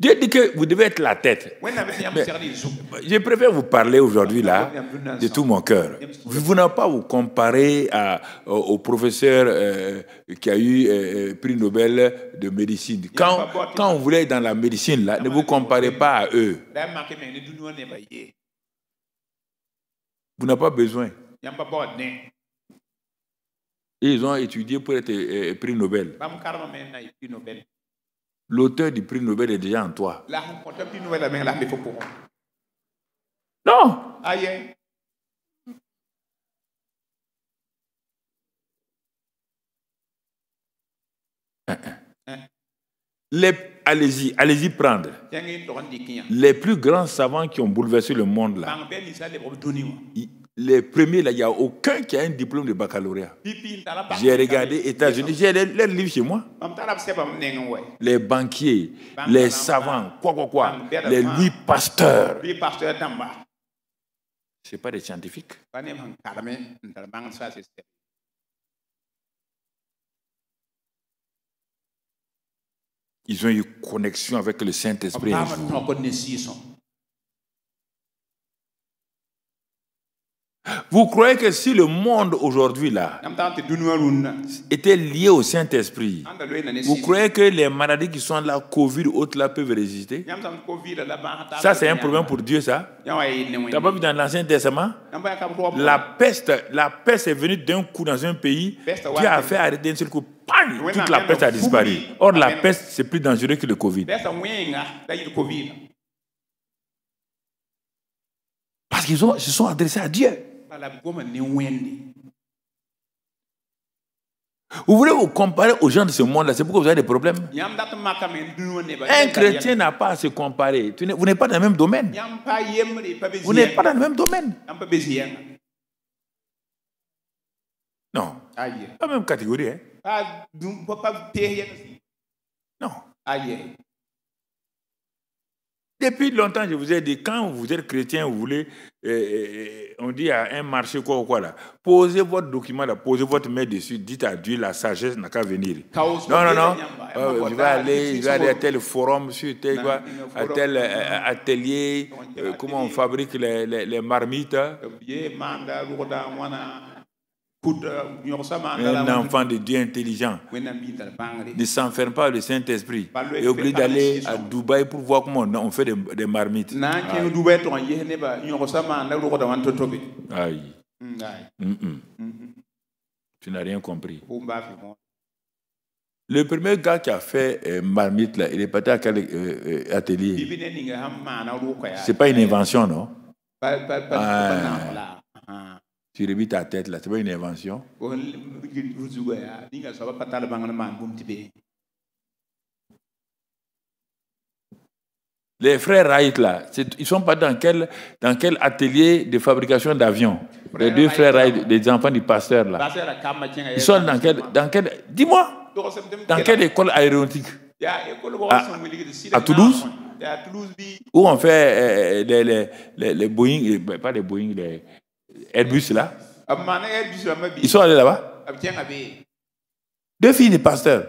Dieu dit que vous devez être la tête. je préfère vous parler aujourd'hui là de tout mon cœur. Vous n'avez pas vous comparer à, au, professeur euh, qui a eu euh, euh, prix Nobel de médecine. Quand, vous voulez dans la médecine là, ne vous comparez pas à eux. Vous n'avez pas besoin. Ils ont étudié pour être prix Nobel. L'auteur du prix Nobel est déjà en toi. Non. Ah, hein, hein. Hein. allez-y, allez-y prendre. Les plus grands savants qui ont bouleversé le monde là les premiers, là, il n'y a aucun qui a un diplôme de baccalauréat. J'ai regardé États-Unis, j'ai leurs livres chez moi. Les banquiers, les savants, quoi, quoi, quoi, les Louis pasteurs. Ce pas des scientifiques. Ils ont eu connexion avec le Saint-Esprit. Vous croyez que si le monde aujourd'hui là était lié au Saint-Esprit, vous croyez que les maladies qui sont là, Covid ou autres là, peuvent résister Ça, c'est un problème pour Dieu, ça. T'as pas vu dans l'Ancien Testament La peste, la peste est venue d'un coup dans un pays. Dieu a fait arrêter un seul coup. toute la peste a disparu. Or, la ah, peste, c'est plus dangereux que le Covid. Parce qu'ils se sont adressés à Dieu. Vous voulez vous comparer aux gens de ce monde-là, c'est pourquoi vous avez des problèmes. Un chrétien n'a pas à se comparer. Vous n'êtes pas dans le même domaine. Vous n'êtes pas dans le même domaine. Non. Pas même catégorie. Hein. Hein. Non. Depuis longtemps, je vous ai dit, quand vous êtes chrétien, vous voulez, euh, euh, on dit à un marché quoi ou quoi là, posez votre document là, posez votre main dessus, dites à Dieu, la sagesse n'a qu'à venir. Non, non, non, euh, je vais aller, à tel forum, sur à tel atelier, comment on fabrique les, marmites. Hein. Euh, un enfant de Dieu intelligent ne s'enferme pas le Saint-Esprit et oublie d'aller à Dubaï pour voir comment on fait des, marmites. Tu n'as rien compris. Bah, le premier gars qui a fait euh, marmite, il est parti à quel euh, atelier C'est pas une invention, non ah. Tu remis ta tête là, c'est pas une invention. Oh, les frères Wright là, ils sont pas dans quel, dans quel atelier de fabrication d'avions Les deux frères Wright, les enfants du pasteur là. Ils sont dans quel, dans quel, dis-moi, dans quelle école aéronautique à, Toulouse Où on fait euh, euh, les, les Boeing, euh, ben, pas les Boeing, les, Airbus là. Ah, ils sont allés là-bas. Ah, Deux filles de pasteurs.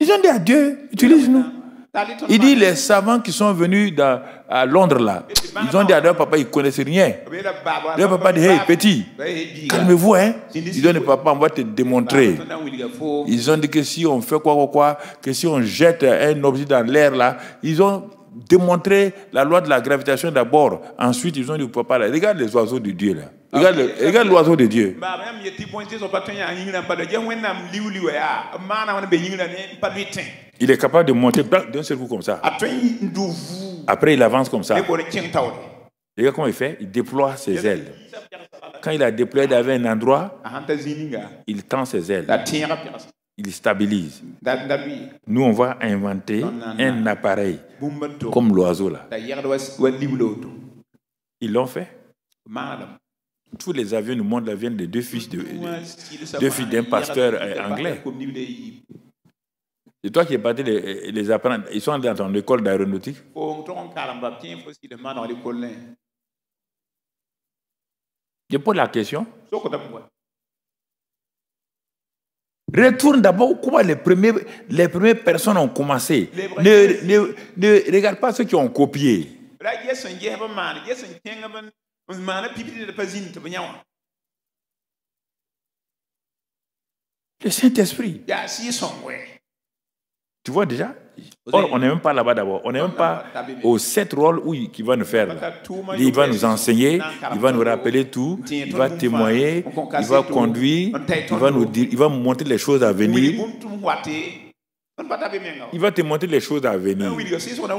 Ils ont dit à Dieu, utilise-nous. Il dit les savants qui sont venus à Londres là, ils ont dit à leur papa, ils ne connaissaient rien. Ah, le papa dit, hey petit, bah, calmez-vous, hein. hein. Ils ont dit, papa, on va te démontrer. Bah, ils ont dit que si on fait quoi, quoi, quoi, que si on jette un objet dans l'air là, ils ont démontrer la loi de la gravitation d'abord. Ensuite, ils ont dit, Regarde les oiseaux de Dieu là. Regarde, l'oiseau de Dieu. Il est capable de monter d'un seul coup comme ça. Après, il avance comme ça. Regarde comment il fait. Il déploie ses ailes. Quand il a déployé avait un endroit, ah, hein. il tend ses ailes il stabilise. Nous, on va inventer un appareil comme l'oiseau là. Ils l'ont fait. Tous les avions du monde viennent des deux fils de, deux fils d'un pasteur euh, anglais. C'est toi qui es parti les, les apprendre. Ils sont dans ton école d'aéronautique. Hein. Je pose la question. Retourne d'abord comment les, premiers, les premières personnes ont commencé. Ne, ne regarde pas ceux qui ont copié. Le Saint-Esprit. Tu vois déjà on n'est même pas là-bas d'abord. On n'est même pas au sept rôles qu'il va nous faire. Il va nous enseigner, il va nous rappeler tout, il va témoigner, il va conduire, il va nous dire, il va nous montrer les choses à venir. Il va te montrer les choses à venir.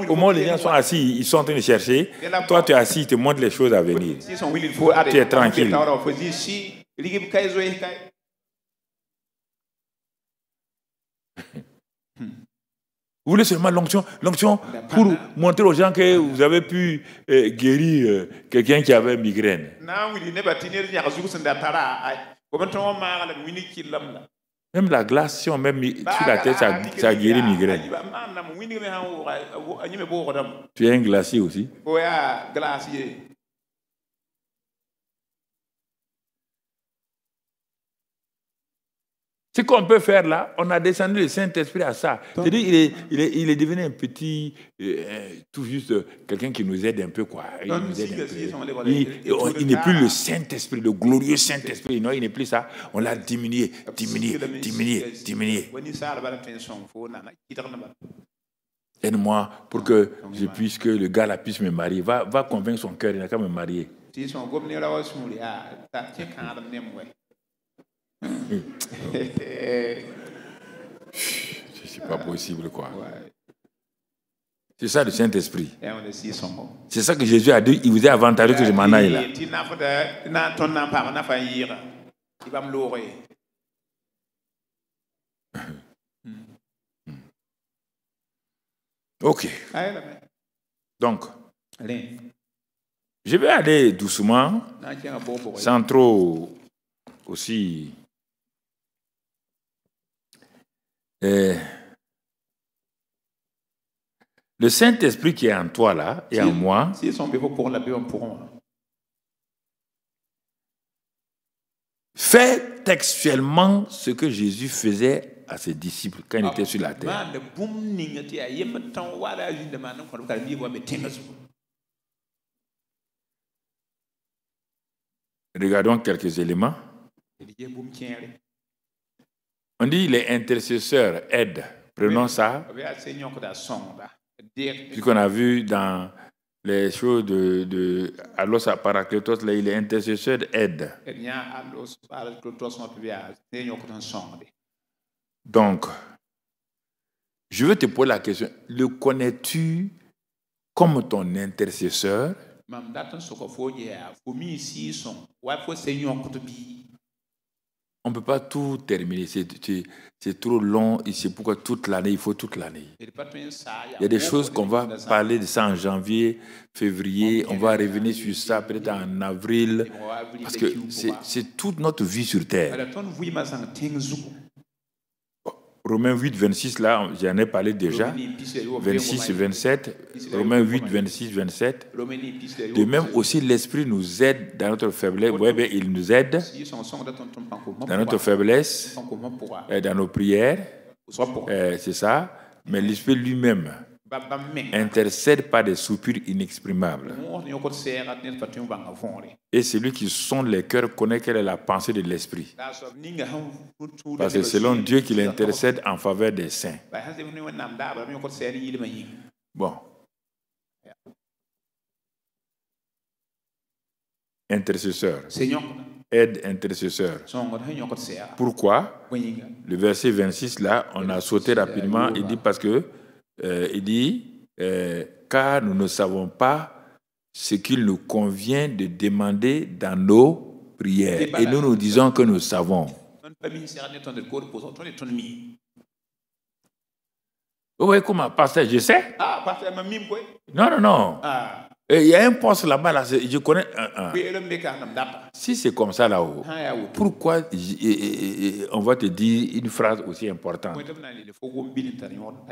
Au moins, les gens sont assis, ils sont en train de chercher. Toi, tu es assis, il te montre les choses à venir. Tu es tranquille. <laughs> Vous voulez seulement l'onction, pour montrer aux gens que vous avez pu guérir quelqu'un qui avait migraine. Même la glace, si on met sur la tête, ça, ça guérit migraine. Tu es un glacier aussi? glacier. Ce qu'on peut faire là, on a descendu le Saint-Esprit à ça. C'est-à-dire, il est, il, est, devenu un petit, euh, tout juste quelqu'un qui nous aide un peu. quoi. Il n'est plus le Saint-Esprit, le glorieux Saint-Esprit. Non, il n'est plus ça. On l'a diminué, diminué, diminué, diminué. Aide-moi pour que ah, je puisse, que le gars là puisse me marier. Va, va convaincre son cœur, il n'a qu'à me marier. Hmm. C'est pas possible, quoi. C'est ça le Saint-Esprit. C'est ça que Jésus a dit, il vous est avantageux que je m'en aille là. Hmm. Ok. Donc, je vais aller doucement, sans trop aussi Euh, le Saint-Esprit qui est en toi là et en moi. Si son pour la Fais textuellement ce que Jésus faisait à ses disciples quand il ah. était sur la terre. Regardons quelques éléments. On dit les intercesseurs aide. Prenons ça. Ce qu'on a vu dans les choses de, de Allos à Paracletos, là, il est intercesseur aide. Donc, je veux te poser la question, le connais-tu comme ton intercesseur? On ne peut pas tout terminer, c'est trop long et c'est pourquoi toute l'année, il faut toute l'année. Il y a des choses qu'on va parler de ça en janvier, février, on va revenir sur ça peut-être en avril, parce que c'est toute notre vie sur Terre. Romains 8, 26, là, j'en ai parlé déjà. 26, 27. Romains 8, 26, 27. De même aussi, l'Esprit nous aide dans notre faiblesse. Oui, bien, il nous aide dans notre faiblesse, euh, dans nos prières. Euh, c'est ça. Mais l'Esprit lui-même intercède par des soupirs inexprimables. Et celui qui sonde les cœurs connaît quelle est la pensée de l'esprit. Parce que selon Dieu qu'il intercède en faveur des saints. Bah, bah, bon. Intercesseur. Aide intercesseur. Pourquoi Le verset 26 là, on a sauté rapidement. Il dit parce que euh, il dit, euh, car nous ne savons pas ce qu'il nous convient de demander dans nos prières. Et nous nous disons que nous savons. Vous voyez comment, pasteur, je sais. Ah, non, non, non. Ah il y a un poste là-bas, je connais un. Si c'est comme ça là-haut, ah, pourquoi on va te dire une phrase aussi importante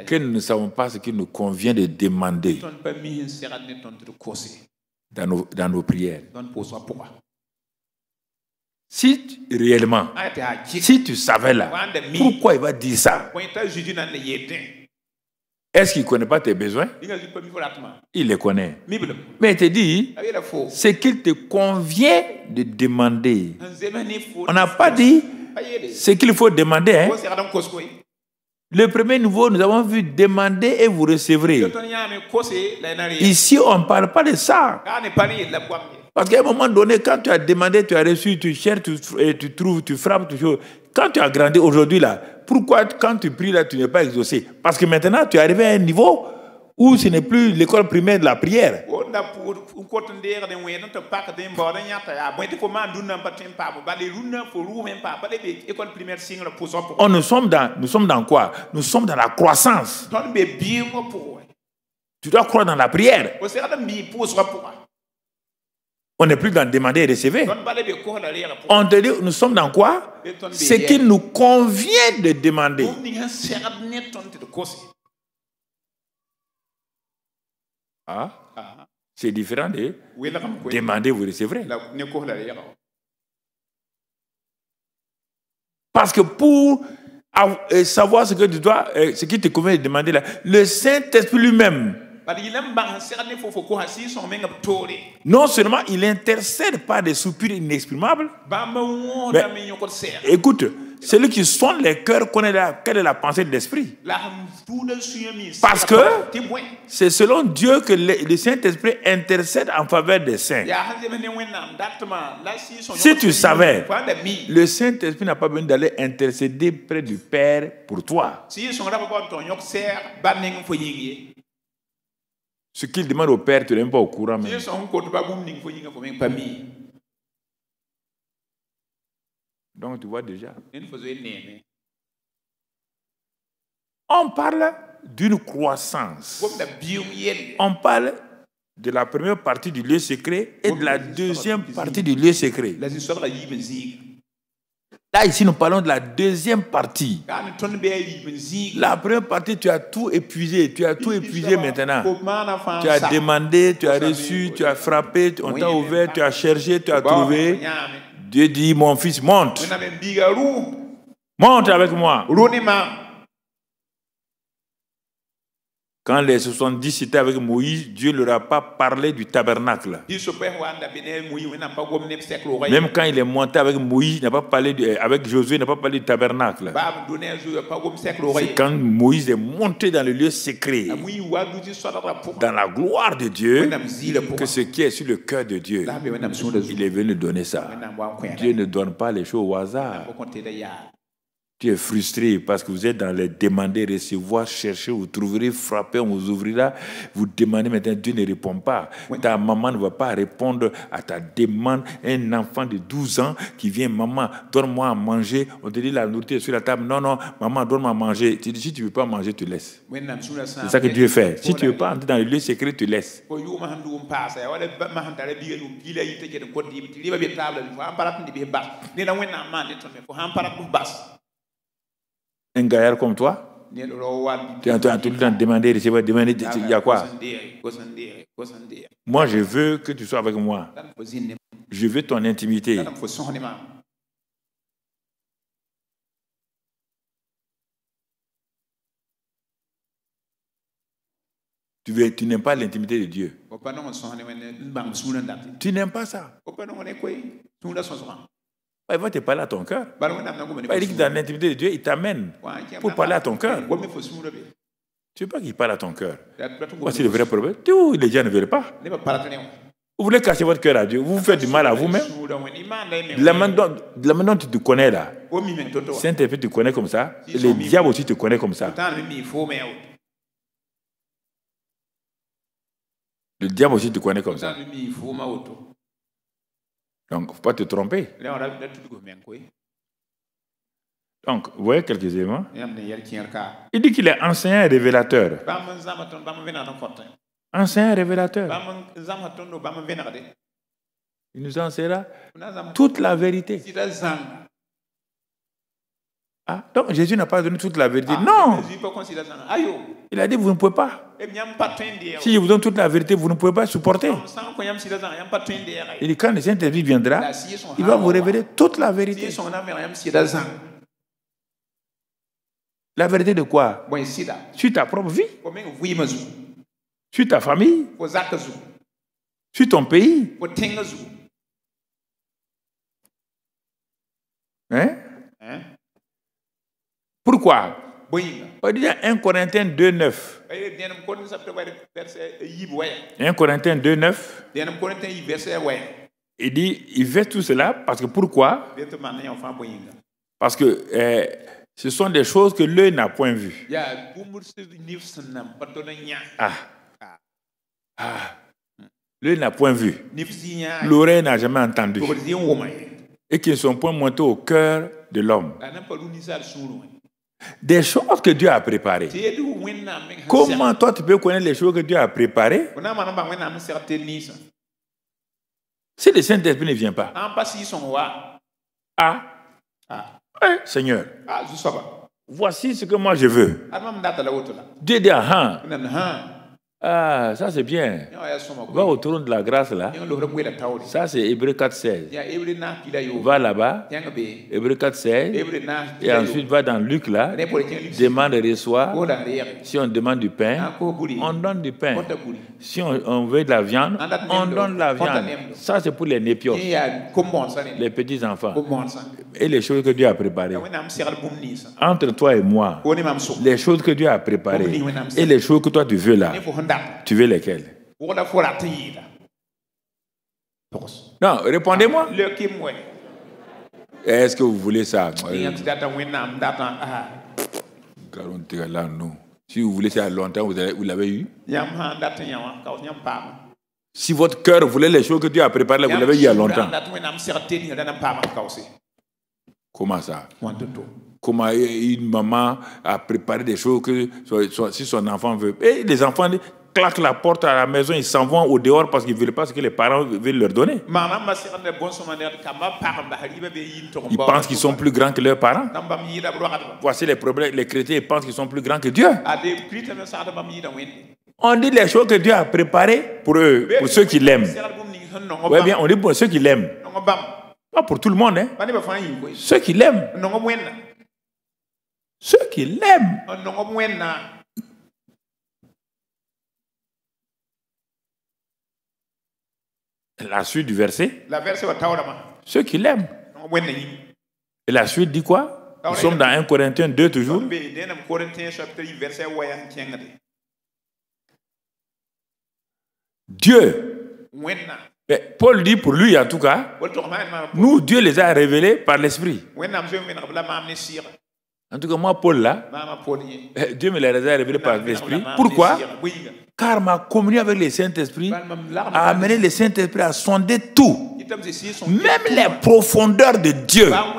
que nous ne savons pas ce qu'il nous convient de demander dans nos prières Si réellement, ah, si tu savais là, pourquoi il va dire ça est-ce qu'il ne connaît pas tes besoins Il les connaît. Mais il te dit, ah, ce qu'il te convient de demander. On n'a pas dit ah, ce qu'il faut demander. Hein. Oh, Le premier niveau, nous avons vu demander et vous recevrez. Ah, Ici, on ne parle pas de ça. Parce qu'à un moment donné, quand tu as demandé, tu as reçu, tu cherches, tu, tu trouves, tu frappes, toujours. Quand tu as grandi aujourd'hui, là, pourquoi quand tu pries là, tu n'es pas exaucé Parce que maintenant, tu es arrivé à un niveau où ce n'est plus l'école primaire de la prière. On oh, nous sommes dans, nous sommes dans quoi Nous sommes dans la croissance. Tu dois croire dans la prière. On n'est plus dans demander et recevoir. On te dit, nous sommes dans quoi Ce qui nous convient de demander. Ah? ah, c'est différent de demander, vous recevrez. Parce que pour euh, savoir ce que tu dois, euh, ce qui te convient de demander, là, le Saint-Esprit lui-même non seulement il intercède par des soupirs inexprimables, bah, écoute, celui qui sonne les cœurs connaît la, quelle la pensée de l'esprit. Parce que c'est selon Dieu que le Saint-Esprit intercède en faveur des saints. Si tu savais, le Saint-Esprit n'a pas besoin d'aller intercéder près du Père pour toi. Ce qu'il demande au Père, tu n'es même pas au courant. Même. Donc tu vois déjà. On parle d'une croissance. On parle de la première partie du lieu secret et de la deuxième partie du lieu secret. Là, ici, nous parlons de la deuxième partie. La première partie, tu as tout épuisé. Tu as tout épuisé maintenant. Tu as demandé, tu as reçu, tu as frappé, on t'a ouvert, tu as cherché, tu as trouvé. Dieu dit, mon fils, monte. Monte avec moi. Quand les 70 étaient avec Moïse, Dieu ne leur a pas parlé du tabernacle. Même quand il est monté avec Moïse, n'a pas parlé euh, avec Josué, il n'a pas parlé du tabernacle. C'est quand Moïse est monté dans le lieu secret, dans la gloire de Dieu, que ce qui est sur le cœur de Dieu, il est venu donner ça. Dieu ne donne pas les choses au hasard. Tu es frustré parce que vous êtes dans les demander, recevoir, chercher, vous trouverez, frapper, on vous ouvrira. Vous demandez maintenant, Dieu ne répond pas. Ta maman ne va pas répondre à ta demande. Un enfant de 12 ans qui vient, maman, donne-moi à manger. On te dit la nourriture est sur la table. Non, non, maman, donne-moi à manger. Tu si tu ne veux pas manger, tu laisses. C'est ça que Dieu fait. Si tu ne veux pas entrer dans le lieu secret, tu laisses. Un gaillard comme toi tu entends tout le temps demander, recevoir, demander, il y a quoi Moi, je veux que tu sois avec moi. Je veux ton intimité. Tu, tu n'aimes pas l'intimité de Dieu. Bah, tu n'aimes pas ça. Il va te parler à ton cœur. Bah, bah, il dit que dans l'intimité de Dieu, il t'amène pour parler à ton cœur. Tu ne veux pas qu'il parle à ton cœur. Voici le vrai problème. Tout, les gens ne veulent pas. Vous voulez casser votre cœur à Dieu. Vous vous faites du mal à vous-même. La main dont tu te connais là, oh, Saint-Esprit, tu connais comme ça. Le diable aussi te connaît comme ça. Le diable aussi te connaît comme ça. Donc, il ne faut pas te tromper. Donc, vous voyez quelques éléments. Il dit qu'il est ancien révélateur. Hein. Ancien révélateur. Il nous enseignera toute la vérité. Ah, donc Jésus n'a pas donné toute la vérité. Ah, non. Oh. Il a dit, vous ne pouvez pas. Eh si je vous donne toute la vérité, vous ne pouvez pas supporter. Il dit, quand le Saint-Esprit viendra, il va vous révéler toute la vérité. Hein. La vérité de quoi Sur ta propre vie. Sur ta famille. Sur ton pays. Hein quoi dit 1 Corinthiens 2, 9. 1 Corinthiens 2, 9. Il dit, il fait tout cela parce que pourquoi Parce que eh, ce sont des choses que l'œil n'a point vu ah. Ah. ah. L'œil n'a point vu. L'oreille n'a jamais entendu. Et qui ne sont point montés au cœur de l'homme. Ah, des choses que Dieu a préparées. Comment toi tu peux connaître les choses que Dieu a préparées si le Saint-Esprit ne vient pas Ah, Seigneur, voici ce que moi je veux. Ah, Dieu dit, ah, hein. Ah, ça c'est bien. Va au trône de la grâce là. Ça c'est Hébreu 4.16. Va là-bas. Hébreu 4.16. Et ensuite va dans Luc là. Demande et reçois. Si on demande du pain, on donne du pain. Si on, veut de la viande, on donne de la viande. Ça c'est pour les népios. Les petits enfants. Et les choses que Dieu a préparées. Ah Entre toi et moi, les choses que Dieu a préparées et les choses que toi tu veux là. Tu veux lesquels Non, répondez-moi. Est-ce que vous voulez ça Si vous voulez ça longtemps, vous l'avez eu Si votre cœur voulait les choses que Dieu a préparées, vous l'avez eu il y a longtemps. Comment ça comment une maman a préparé des choses que si son enfant veut. Et les enfants claquent la porte à la maison, ils s'en vont au dehors parce qu'ils ne veulent pas ce que les parents veulent leur donner. Bah, ils pensent qu'ils sont plus grands que leurs parents. Voici les problèmes. Les chrétiens pensent qu'ils sont plus grands que Dieu. Ah, on dit les choses que Dieu a préparées pour eux, pour ceux qui l'aiment. bien, on dit pour ceux qui l'aiment. Pas pour tout le monde. Hein. Ceux qui l'aiment. Ceux qui l'aiment. La suite du verset. Ceux qui l'aiment. Et la suite dit quoi ah, Nous sommes dans 1 Corinthiens 2 toujours. Dieu. Mais Paul dit pour lui en tout cas, nous, Dieu les a révélés par l'Esprit. En tout cas, moi, Paul, là, eh, Dieu me l'a révélé par l'Esprit. Pourquoi Car ma communion avec le Saint-Esprit a amené le Saint-Esprit à sonder tout, même les profondeurs de Dieu. Bah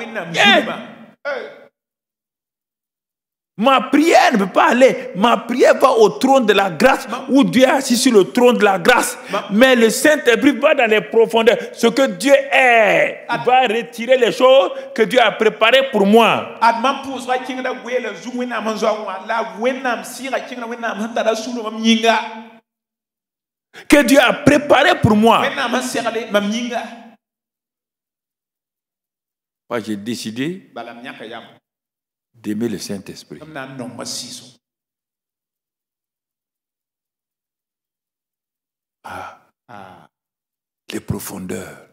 Ma prière ne peut pas aller. Ma prière va au trône de la grâce, où Dieu est assis sur le trône de la grâce. Mais le Saint-Esprit va dans les profondeurs. Ce que Dieu est, va retirer les choses que Dieu a préparées pour moi. Que Dieu a préparé pour moi. Moi, j'ai décidé d'aimer le Saint-Esprit. Ah, ah. Les profondeurs.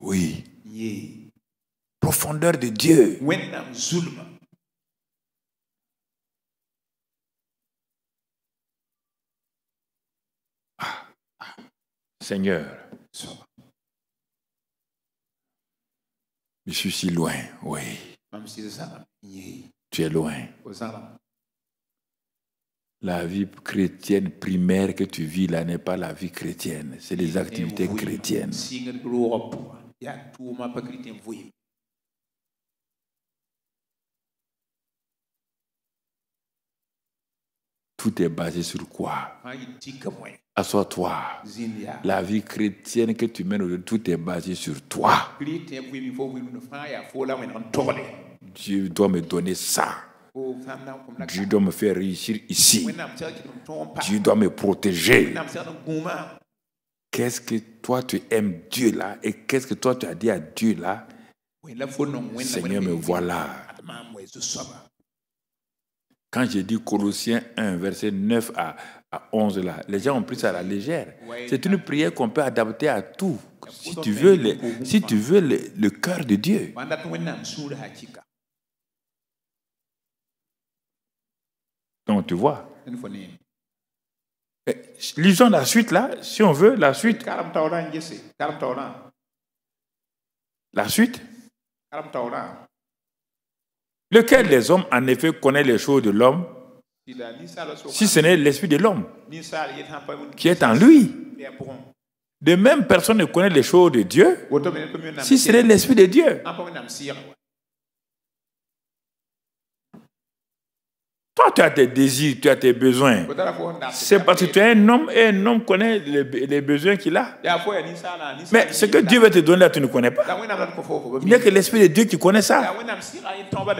Oui. Profondeur de Dieu. Ah. ah, Seigneur, je suis si loin, oui. Tu es loin. La vie chrétienne primaire que tu vis là n'est pas la vie chrétienne, c'est les activités chrétiennes. Tout est basé sur quoi Assois-toi. La vie chrétienne que tu mènes aujourd'hui, tout est basé sur toi. Dieu doit me donner ça. Dieu doit me faire réussir ici. Dieu doit me protéger. Qu'est-ce que toi tu aimes Dieu là et qu'est-ce que toi tu as dit à Dieu là Seigneur, me voilà. Quand j'ai dit Colossiens 1, verset 9 à, 11, là, les gens ont pris ça à la légère. C'est une prière qu'on peut adapter à tout. Si tu veux, le, si tu veux le cœur de Dieu. Bah, Donc tu vois. Eh, lisons la suite là, si on veut, la suite. La suite. Lequel des hommes, en effet, connaît les choses de l'homme, si ce n'est l'esprit de l'homme qui est en lui De même, personne ne connaît les choses de Dieu, si ce n'est l'esprit de Dieu. Toi, tu as tes désirs, tu as tes besoins. C'est parce que tu es un homme et un homme connaît les, besoins qu'il a. Mais ce que Dieu veut te donner tu ne connais pas. Il n'y a que l'Esprit de Dieu qui connaît ça.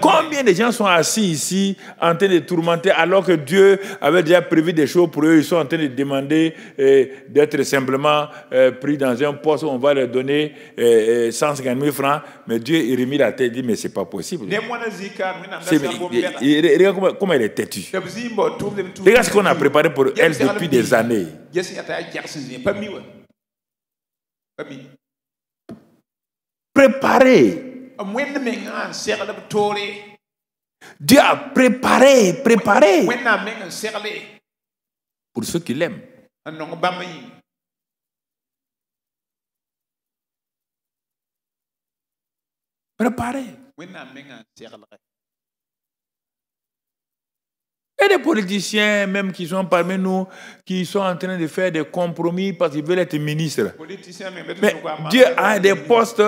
Combien de gens sont assis ici en train de tourmenter alors que Dieu avait déjà prévu des choses pour eux. Ils sont en train de demander euh, d'être simplement euh, pris dans un poste où on va leur donner 150 euh, 000 francs. Mais Dieu, il remit la tête et dit, mais ce n'est pas possible. Regarde comment têtu. Regarde ce qu'on a préparé pour elle depuis des années. Préparer. Dieu a préparé, préparé pour ceux qui l'aiment. Préparer. Et des politiciens, même qui sont parmi nous, qui sont en train de faire des compromis parce qu'ils veulent être ministres. Mais Dieu a des postes,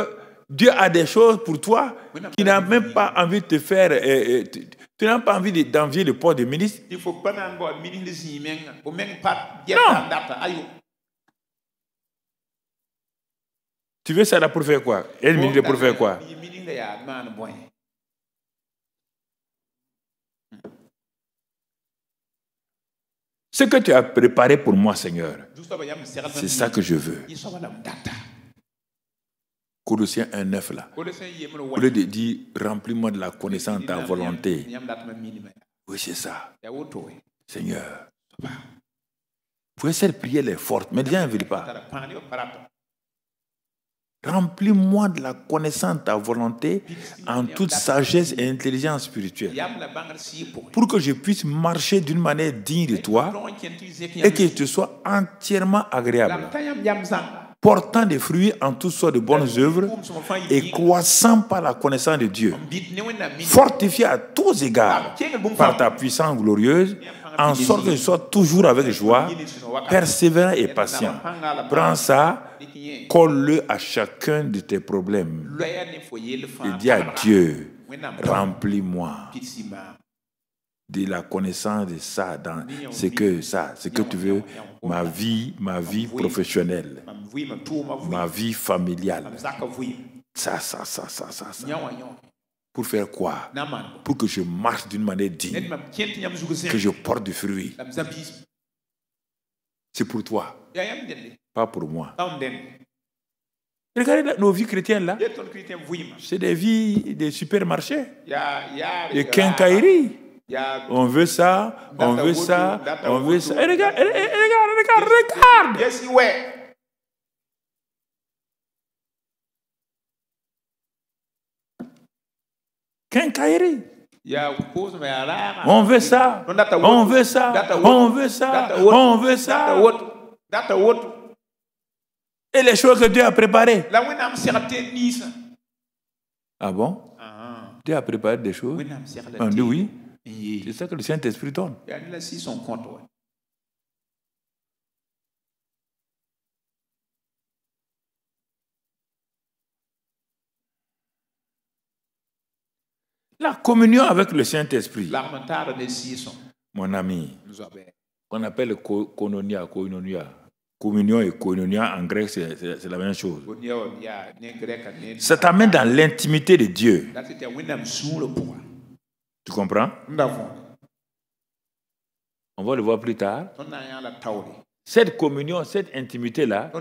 Dieu a des choses pour toi qui n'a même pas envie de te faire. Euh, euh, tu, n'as pas envie d'envier le poste de ministre. Non. Tu veux ça pour faire quoi Elle ministre pour faire quoi Ce que tu as préparé pour moi, Seigneur, c'est ça que je veux. Colossiens 1.9 là. Au lieu de dire remplis-moi de la connaissance de ta volonté. Oui, c'est ça. Seigneur. Vous pouvez cette prier les fortes, mais Dieu ne veut pas. Remplis-moi de la connaissance de ta volonté en toute sagesse et intelligence spirituelle. Pour que je puisse marcher d'une manière digne de toi et que je te sois entièrement agréable, portant des fruits en tout sortes de bonnes œuvres et croissant par la connaissance de Dieu, fortifié à tous ah, égards par ta puissance glorieuse en sorte que je sois toujours avec joie, persévérant et patient. Prends ça, colle-le à chacun de tes problèmes. Et dis à Dieu, remplis-moi de la connaissance de ça, dans ce que ça, ce que tu veux, ma vie, ma vie professionnelle, ma vie familiale. ça, ça, ça, ça, ça. Pour faire quoi Pour que je marche d'une manière digne. Que je porte du fruit. C'est pour toi. Pas pour moi. Regardez nos vies chrétiennes là. C'est des vies des supermarchés. Des quincailleries. On veut ça, on veut ça, on veut ça. Eh, eh, eh, regarde, regarde, regarde. On veut ça. On veut ça. On veut ça. On veut ça. Et les choses que Dieu a préparées. Ah bon? Ah. Dieu a préparé des choses. On dit oui. C'est ça que le Saint-Esprit donne. La communion avec le Saint-Esprit, mon ami, on appelle kononia, Communion et koinonia en grec, c'est la même chose. Ça t'amène dans l'intimité de Dieu. Tu comprends On va le voir plus tard. Cette communion, cette intimité-là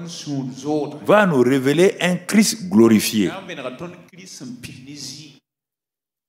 va nous révéler un Christ glorifié.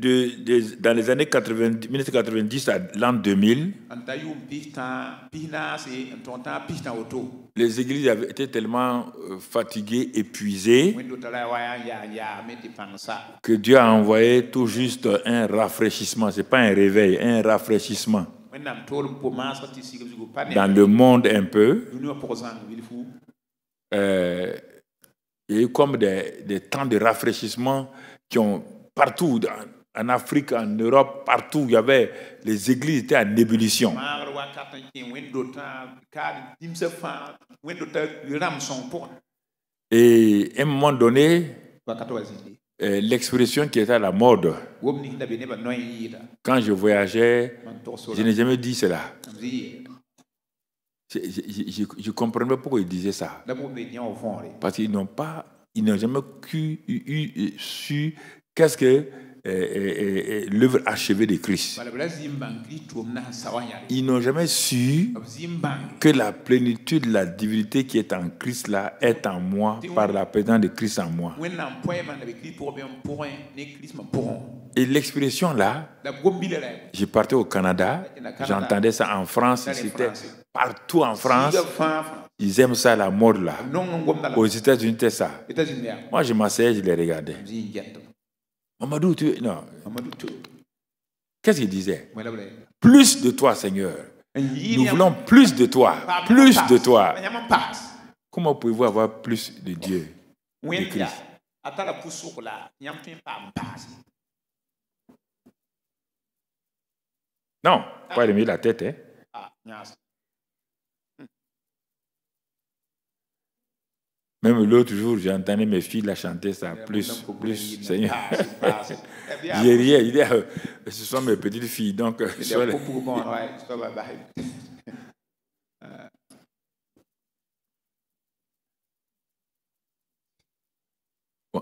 dans les années 90, 1990 à l'an 2000, les églises avaient été tellement euh, fatiguées, épuisées, que Dieu a envoyé tout juste un rafraîchissement. Ce n'est pas un réveil, un rafraîchissement. Dans le monde un peu, euh, il y a eu comme des, temps de rafraîchissement qui ont partout en Afrique, en Europe, partout, il y avait les églises étaient en ébullition. Et à un moment donné, euh, l'expression qui était à la mode, quand je voyageais, je n'ai jamais dit cela. Je, je, comprenais pas pourquoi ils disaient ça. Parce qu'ils n'ont pas, ils n'ont jamais su qu'est-ce que l'œuvre achevée de Christ. Ils n'ont jamais su que la plénitude de la divinité qui est en Christ là est en moi par la présence de Christ en moi. Et l'expression là, je partais au Canada, j'entendais ça en France, c'était partout en France. Ils aiment ça, la mode là. Aux États-Unis, c'était ça. Hein. Moi, je m'asseyais, je les regardais. Mamadou, Qu'est-ce qu'il disait Plus de toi, Seigneur. Nous voulons plus de toi. Plus de toi. Comment pouvez-vous avoir plus de Dieu Non, pas de la tête. Hein. Ah, Même l'autre jour, j'entendais mes filles la chanter ça, plus, plus, Seigneur. Ah, <laughs> j'ai ri, il euh, ce sont mes petites filles, donc... <laughs> <laughs> Euh.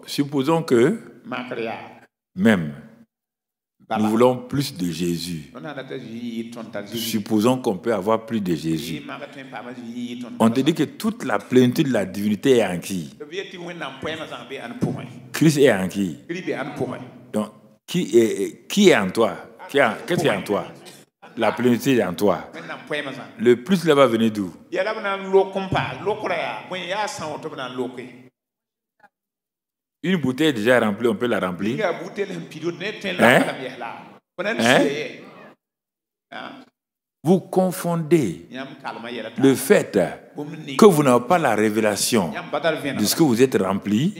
supposons que... Même nous voulons plus de Jésus. Supposons qu'on peut avoir plus de Jésus. On te dit que toute la plénitude de la divinité est en qui Christ est en qui qui est, qui est en toi Qu'est-ce qui est en toi La plénitude est en toi. Le plus là va venir d'où une bouteille déjà remplie, on peut la remplir. Hein? Hein? Hein? Vous confondez le fait que vous n'avez pas la révélation de ce que vous êtes rempli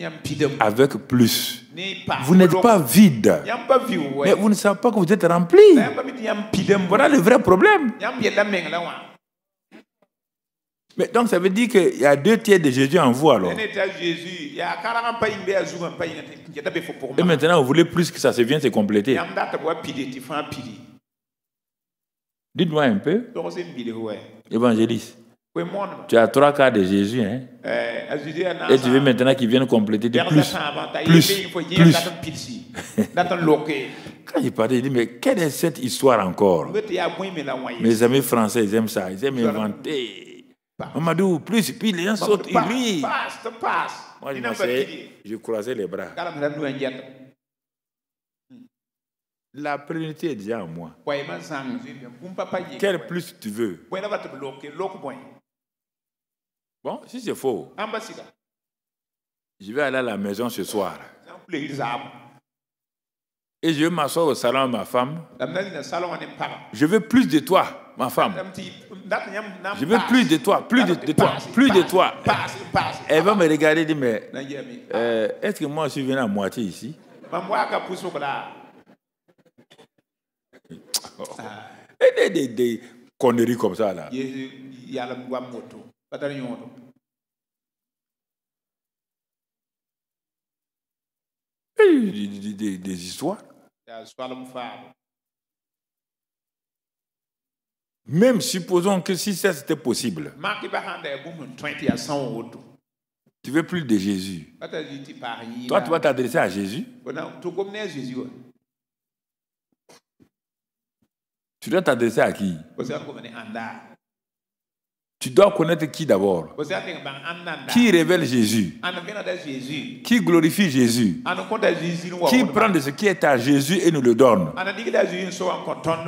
avec plus. Vous n'êtes pas vide. Mais vous ne savez pas que vous êtes rempli. Voilà le vrai problème. Mais donc ça veut dire qu'il y a deux tiers de Jésus en vous alors. Et maintenant, vous voulez plus que ça se vienne se compléter. Dites-moi un peu. Évangéliste. Tu as trois quarts de Jésus. Hein? Eh, Et tu veux maintenant qu'il vienne compléter de plus. Plus. plus. <laughs> Quand il parlait, il dit Mais quelle est cette histoire encore Mes amis français, ils aiment ça. Ils aiment inventer. Mamadou, plus, puis les gens sautent, ils rient. Passe, Moi, je, je croisais les bras. Hmm. La priorité est déjà en moi. Quel plus tu veux Bon, si c'est faux, je vais aller à la maison ce soir. Et je m'assois au salon de ma femme. Je veux plus de toi, ma femme. Je veux plus de toi, plus de, toi, plus de toi. Elle va me regarder et dire, mais euh, est-ce que moi je suis venu à moitié ici Et oh. des, des conneries comme ça là. Des, histoires. Même supposons que si ça c'était possible, tu veux plus de Jésus. Toi, tu vas t'adresser à Jésus. Oh tu dois t'adresser à qui tu dois connaître qui d'abord ben, Qui révèle Jésus Qui glorifie Jésus Qui prend de ce qui est à Jésus et nous le donne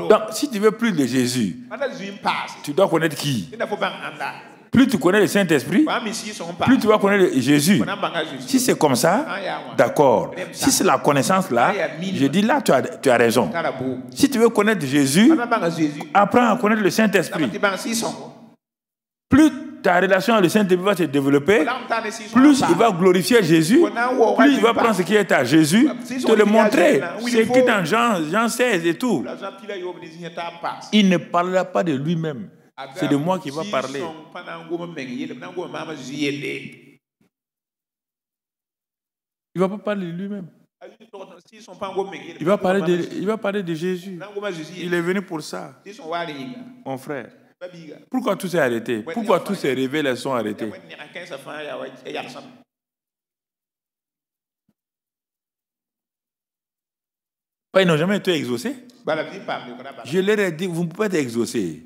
Donc, si tu veux plus de Jésus, tu dois connaître qui plus tu connais le Saint-Esprit, plus tu vas connaître ben, Jésus. Si c'est comme ça, ah, d'accord. Si c'est la connaissance là, ah, je dis là, tu as, raison. Si tu veux connaître Jésus, apprends à connaître le Saint-Esprit. Plus ta relation avec le Saint-Esprit va se développer, plus il va glorifier Jésus, plus il va prendre ce qui est à Jésus, te le montrer, C'est écrit dans Jean, 16 et tout. Il ne parlera pas de lui-même. C'est de moi qui va parler. Il ne va pas parler de lui-même. Ah, il va, parler il va parler de Jésus. Il est venu pour ça. Mon frère. Pourquoi tout s'est arrêté Pourquoi tous ces révélations sont arrêtés Ils n'ont jamais été exaucés. Bah, Je leur ai dit, vous ne pouvez pas être exaucés.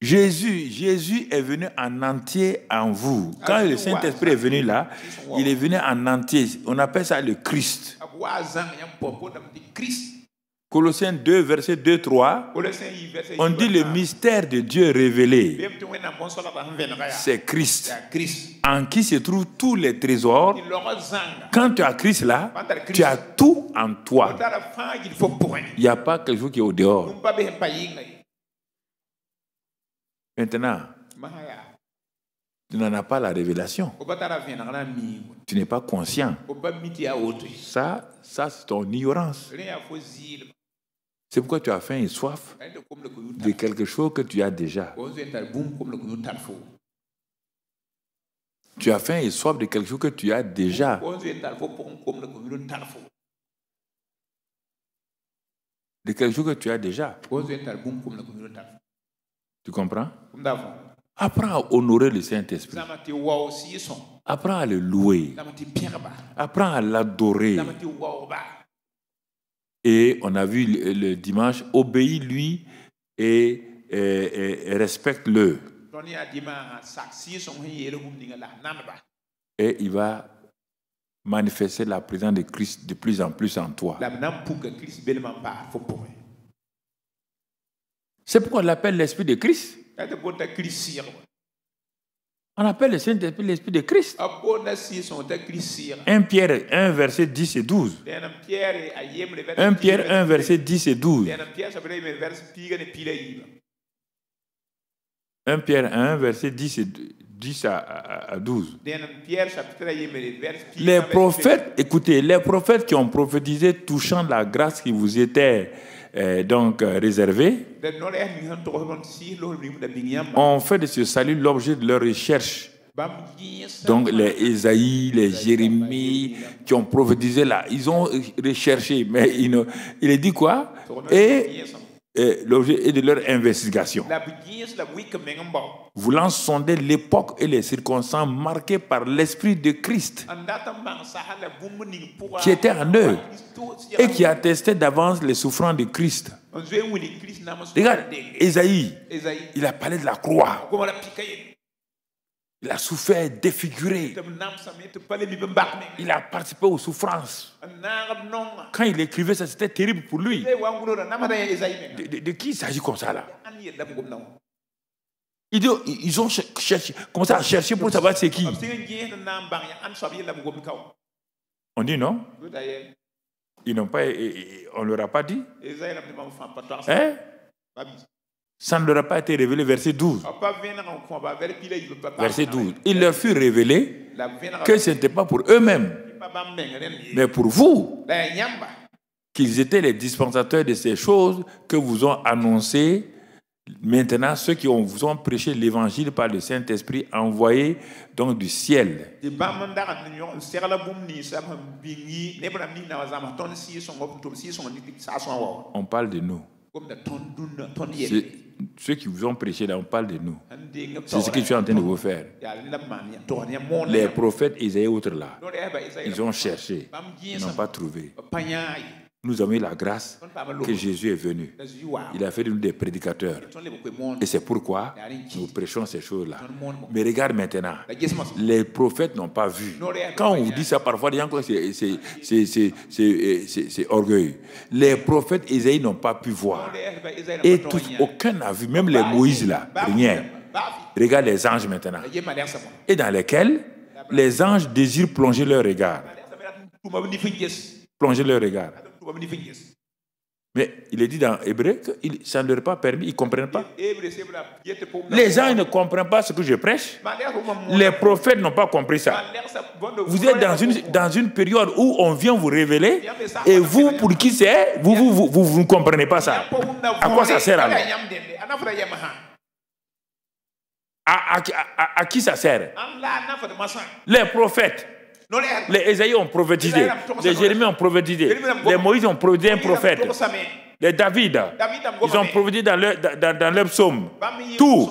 Jésus, Jésus est venu en entier en vous. Quand ah, le Saint-Esprit est venu là, ah, il est venu en entier. On appelle ça le Christ. Ah, Colossiens 2, verset 2, 3, on dit le mystère de Dieu révélé, c'est Christ, en qui se trouvent tous les trésors. Quand tu as Christ là, tu as tout en toi. Il n'y a pas quelque chose qui est au dehors. Maintenant, tu n'en as pas la révélation. Tu n'es pas conscient. Ça, ça c'est ton ignorance. C'est pourquoi tu as faim et soif de quelque chose que tu as déjà. Tu as faim et soif de quelque chose que tu as déjà. De quelque chose que tu as déjà. Tu comprends Apprends à honorer le Saint-Esprit. Apprends à le louer. Apprends à l'adorer et on a vu le, dimanche, obéis-lui et, et respecte-le. Et il va manifester la présence de Christ de plus en plus en toi. C'est pourquoi on l'appelle l'Esprit de Christ. On appelle le Saint-Esprit l'Esprit de Christ. 1 ah, hein. Pierre 1, verset 10 et 12. 1 Pierre 1, verset 10 et 12. 1 Pierre 1, verset 10, et 10 à, 12. Les prophètes, écoutez, les prophètes qui ont prophétisé touchant la grâce qui vous était euh, donc euh, réservé. ont fait de ce salut l'objet de leur recherche. Donc les Ésaïe, les Jérémie, qui ont prophétisé là, ils ont recherché, mais il, il est dit quoi Et l'objet est de leur investigation. Voulant sonder l'époque et les circonstances marquées par l'Esprit de Christ qui était en eux et qui attestait d'avance les souffrances de Christ. Regarde, Esaïe, il a parlé de la croix. Il a souffert, défiguré. Il a participé aux souffrances. Quand il écrivait ça, c'était terrible pour lui. De, qui il s'agit comme ça là ils, ont commencé à chercher pour savoir c'est qui. On dit non Ils n'ont pas, on leur a pas dit. Ça ne leur a pas été révélé, verset 12. Verset 12. Il leur fut révélé que ce n'était pas pour eux-mêmes, mais pour vous, ben, qu'ils étaient les dispensateurs de ces choses que vous ont annoncées maintenant ceux qui ont, vous ont prêché l'évangile par le Saint-Esprit envoyé donc du ciel. On parle de nous. Ceux qui vous ont prêché là, on parle de nous. C'est ce que tu es en train de vous faire. Les prophètes, Isaïe autres là, ils ont cherché, ils n'ont pas trouvé nous avons eu la grâce que Jésus est venu. Il a fait de nous des prédicateurs. Et c'est pourquoi nous prêchons ces choses-là. Mais regarde maintenant, les prophètes n'ont pas vu. Quand on vous dit ça, parfois, c'est orgueil. Les prophètes Isaïe n'ont pas pu voir. Et aucun n'a vu, même les Moïse là, rien. Regarde les anges maintenant. Et dans lesquels les anges désirent plonger leur regard. Plonger leur regard. Mais il est dit dans Hébreu que ça ne leur est pas permis, ils ne comprennent pas. Les gens ne comprennent pas ce que je prêche. Les prophètes n'ont pas compris ça. Vous êtes dans une, dans une période où on vient vous révéler et vous, pour qui c'est, vous vous, vous, ne comprenez pas ça. À quoi ça sert alors hein. à, qui ça sert Les prophètes. Les Ésaïe ont prophétisé, les Jérémie ont prophétisé, les Moïse ont prophétisé un prophète. Les David, ils ont prophétisé dans leur, dans, dans psaume. Tout.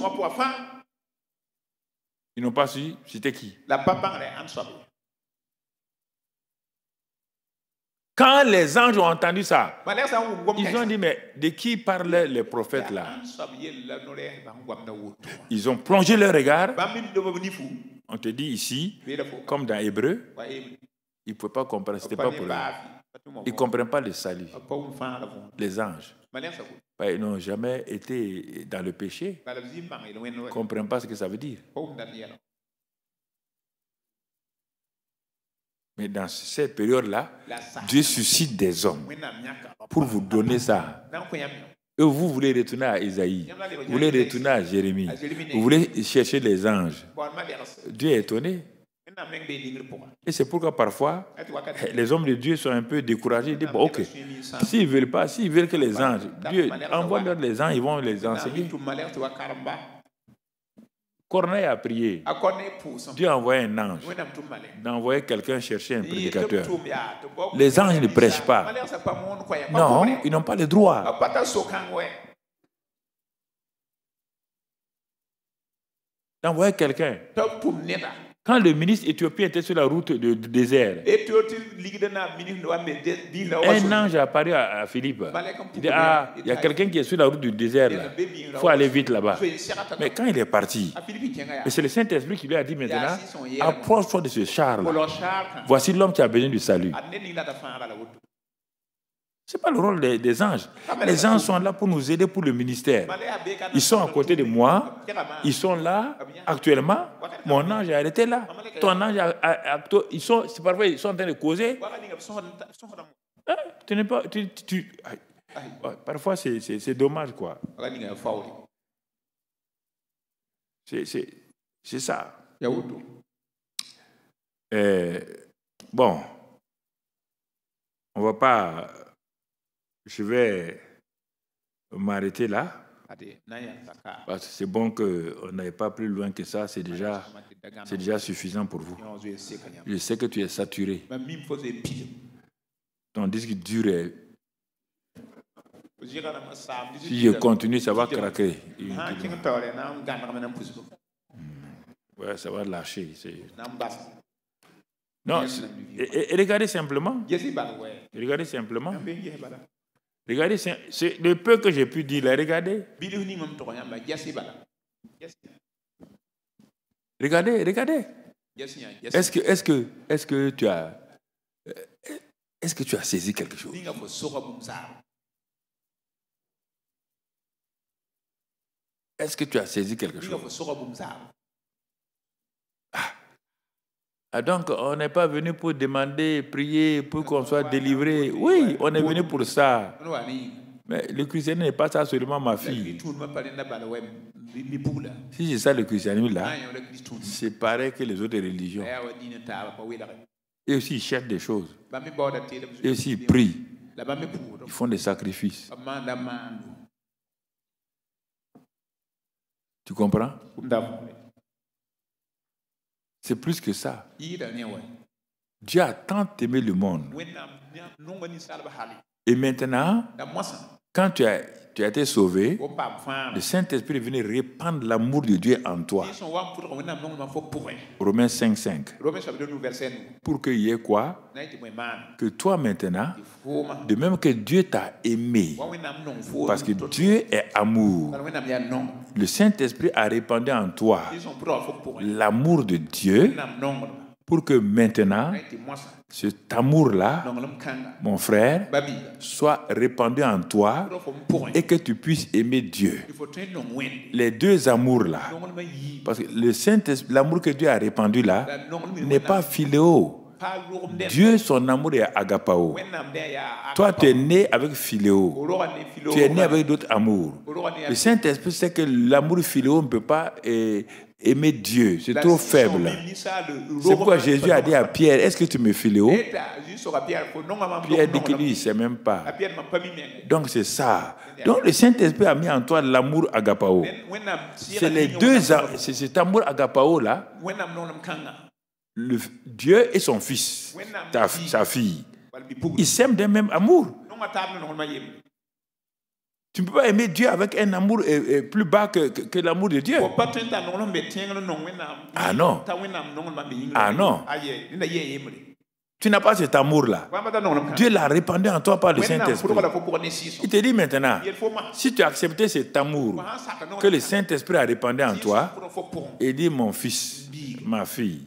Ils n'ont pas su c'était qui. La papa Quand les anges ont entendu ça, ils ont dit, mais de qui parlaient les prophètes là Ils ont ah, plongé leur regard. On te dit ici, comme dans Hébreu, ils ne pouvaient pas comprendre, c'était pas pour eux. Ils ne comprennent pas le salut. Les anges. ils n'ont jamais été dans le péché. Ils ne comprennent pas ce que ça veut dire. Mais dans cette période-là, Dieu suscite des hommes pour vous donner ça. Et vous voulez retourner à Isaïe, vous voulez retourner à Jérémie, vous voulez chercher les anges. Dieu est étonné. Et c'est pourquoi parfois, ah, eh, les hommes de Dieu sont un peu découragés. Ils disent, ok, s'ils ne veulent pas, s'ils veulent que les anges, Dieu envoie les anges, ils vont les enseigner. Corneille a prié. Dieu a envoyé un ange. d'envoyer quelqu'un chercher un prédicateur. Les anges ne prêchent pas. Non, ils n'ont pas le droit. Ah, d'envoyer quelqu'un. Quand le ministre éthiopien était sur la route du désert, un ange a apparu à, Philippe. Il ah, y a quelqu'un qui est sur la route du désert. Il faut aller vite là-bas. Mais quand il est parti, c'est le Saint-Esprit qui lui a dit maintenant Approche-toi de ce char Voici l'homme qui a besoin du salut n'est pas le rôle des, anges. Ah, les anges sont là pour nous aider pour le ministère. Ils sont à côté de moi. Ils sont là ah, actuellement. Mon ange est arrêté là. Ton ange a, ils sont, parfois ils sont en train de causer. parfois c'est dommage quoi. C'est ça. Euh, bon, on ne va pas je vais m'arrêter là. Parce que c'est bon qu'on n'aille pas plus loin que ça, c'est déjà, c'est déjà suffisant pour vous. Je sais que tu es saturé. Ton disque dur Si je continue, ça va craquer. Ah, hein, ouais, ça va lâcher. Non, regardez simplement. Bah, regardez simplement. Regardez, c'est le peu que j'ai pu dire là, regardez. Regardez, regardez. Est-ce que, est que, est que tu as... Euh, est-ce que tu as saisi quelque chose Est-ce que tu as saisi quelque chose ah, donc, on n'est pas venu pour demander, prier, pour qu'on soit délivré. Oui, on est venu pour ça. Mais le christianisme n'est pas ça seulement ma fille. Si c'est ça le christianisme là, ah, c'est pareil que les autres religions. Eh, Et aussi, ils cherchent des choses. Bah, Et aussi, ils prient. Ils font des sacrifices. Ah, tu comprends? C'est plus que ça. Dieu a tant aimé le monde. Et maintenant, quand tu as, tu as été sauvé, le Saint-Esprit est venu répandre l'amour de Dieu en toi. Romains 5, 5. Pour qu'il y ait quoi Que toi maintenant, de même que Dieu t'a aimé, parce que Dieu est amour, le Saint-Esprit a répandu en toi l'amour de Dieu pour que maintenant cet amour-là, mon frère, soit répandu en toi et que tu puisses aimer Dieu. Les deux amours-là, parce que le Saint l'amour que Dieu a répandu là, n'est pas Philéo. Dieu, son amour est agapao. Toi, tu es né avec Philéo. Tu es né avec d'autres amours. Le Saint-Esprit sait que l'amour philéo ne peut pas aimer Dieu. C'est trop faible. C'est pourquoi Jésus a dit à Pierre, est-ce que tu me files haut Pierre dit qu'il ne sait même pas. Donc c'est ça. Donc le Saint-Esprit a mis en toi l'amour agapao. C'est les deux, c'est cet amour agapao là. Le, Dieu et son fils, ta, sa fille, ils s'aiment d'un même amour. Tu ne peux pas aimer Dieu avec un amour euh, euh, plus bas que, l'amour de Dieu. Ah non. Ah non. Tu n'as pas cet amour-là. Dieu l'a répandu en toi par le Saint-Esprit. Il te dit maintenant, si tu as cet amour que le Saint-Esprit a répandu en toi, et dit, mon fils, ma fille,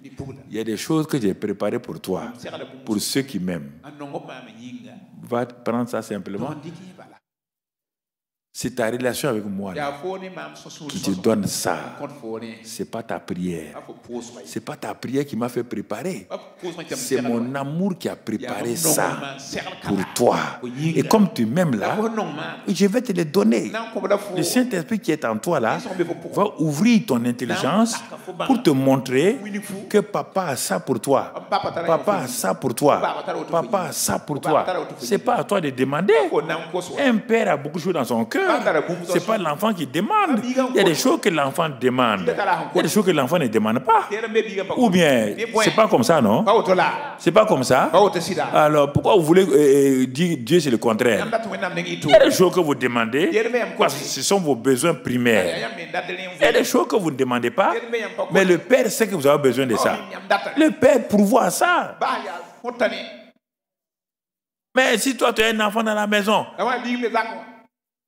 il y a des choses que j'ai préparées pour toi, pour ceux qui m'aiment. Ah, va prendre ça simplement c'est ta relation avec moi qui te donne ça. Ce n'est pas ta prière. Ce n'est pas ta prière qui m'a fait préparer. C'est mon amour qui a préparé ça pour toi. Et comme tu m'aimes là, je vais te le donner. Le Saint-Esprit qui est en toi là va ouvrir ton intelligence pour te montrer que papa a ça pour toi. Ah, papa a ça pour toi. Papa a ça pour toi. Ce n'est pas à toi de demander. Un père a beaucoup de choses dans son cœur c'est pas l'enfant qui demande. Il y a des choses que l'enfant demande. Il y a des choses que l'enfant ne demande pas. Ou bien, c'est pas comme ça, non C'est pas comme ça. Alors, pourquoi vous voulez euh, euh, dire Dieu, c'est le contraire Il y a des choses que vous demandez parce que ce sont vos besoins primaires. Il y a des choses que vous ne demandez pas, mais le Père sait que vous avez besoin de oh, ça. Le Père pourvoit ça. Mais si toi, tu as un enfant dans la maison,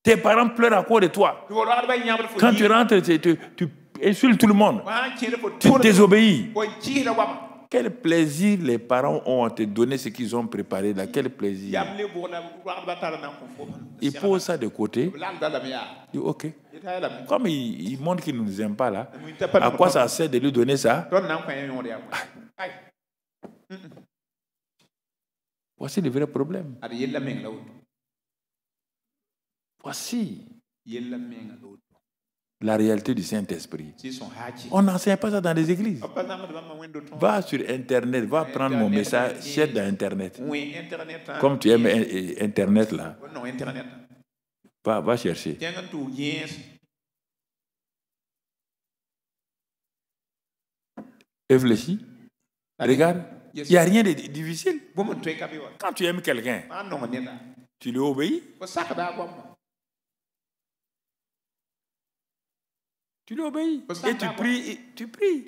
tes parents pleurent à cause de toi. Quand tu rentres, tu, insultes tout le monde. Tu désobéis. Quel plaisir les parents ont à te donner ce qu'ils ont préparé là. Quel plaisir. Ils posent ça de côté. Il ok. Comme ils montrent qu'ils ne nous aiment pas là, à quoi ça sert de lui donner ça Voici le vrai problème. Voici la réalité du Saint-Esprit. On n'enseigne pas ça dans les églises. Va sur Internet, va prendre mon message, cherche dans Internet. Hein. Comme tu aimes hein, Internet là. Oh hein. Va, chercher. Réfléchis. Regarde. Il n'y a rien de difficile. Quand tu aimes quelqu'un, ah, tu lui obéis. Tu lui obéis et tu pries, tu pries.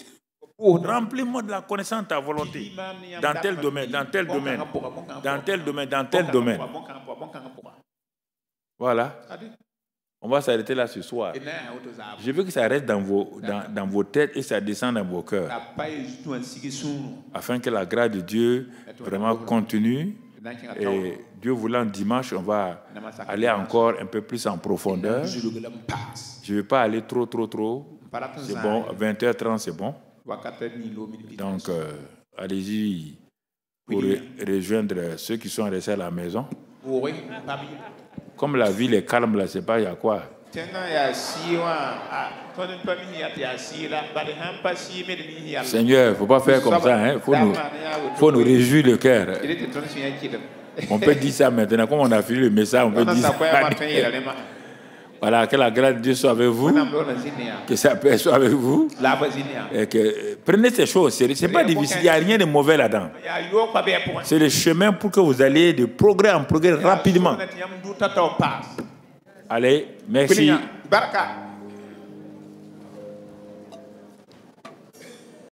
pour remplis-moi de la connaissance de ta volonté dans tel domaine, dans tel domaine, dans tel domaine, dans tel domaine. Voilà. On va s'arrêter là ce soir. Je veux que ça reste dans vos, dans, dans vos têtes et ça descende dans vos cœurs. Afin que la grâce de Dieu vraiment continue et Dieu voulant, dimanche, on va aller encore un peu plus en profondeur. Je ne vais pas aller trop, trop, trop. C'est bon, 20h30, c'est bon. Donc, euh, allez-y pour rejoindre ceux qui sont restés à la maison. Comme la ville est calme, là, c'est pas il y a quoi. Seigneur, il ne faut pas faire comme ça. Il hein. faut, nous, faut nous réjouir le cœur. On peut dire ça maintenant. Comme on a fini le message, on peut dire ça. Voilà, que la grâce de Dieu soit avec vous. Que sa paix soit avec vous. Et que, prenez ces choses Ce n'est pas difficile. Il n'y a rien de mauvais là-dedans. C'est le chemin pour que vous alliez de progrès en progrès rapidement. Allez, merci.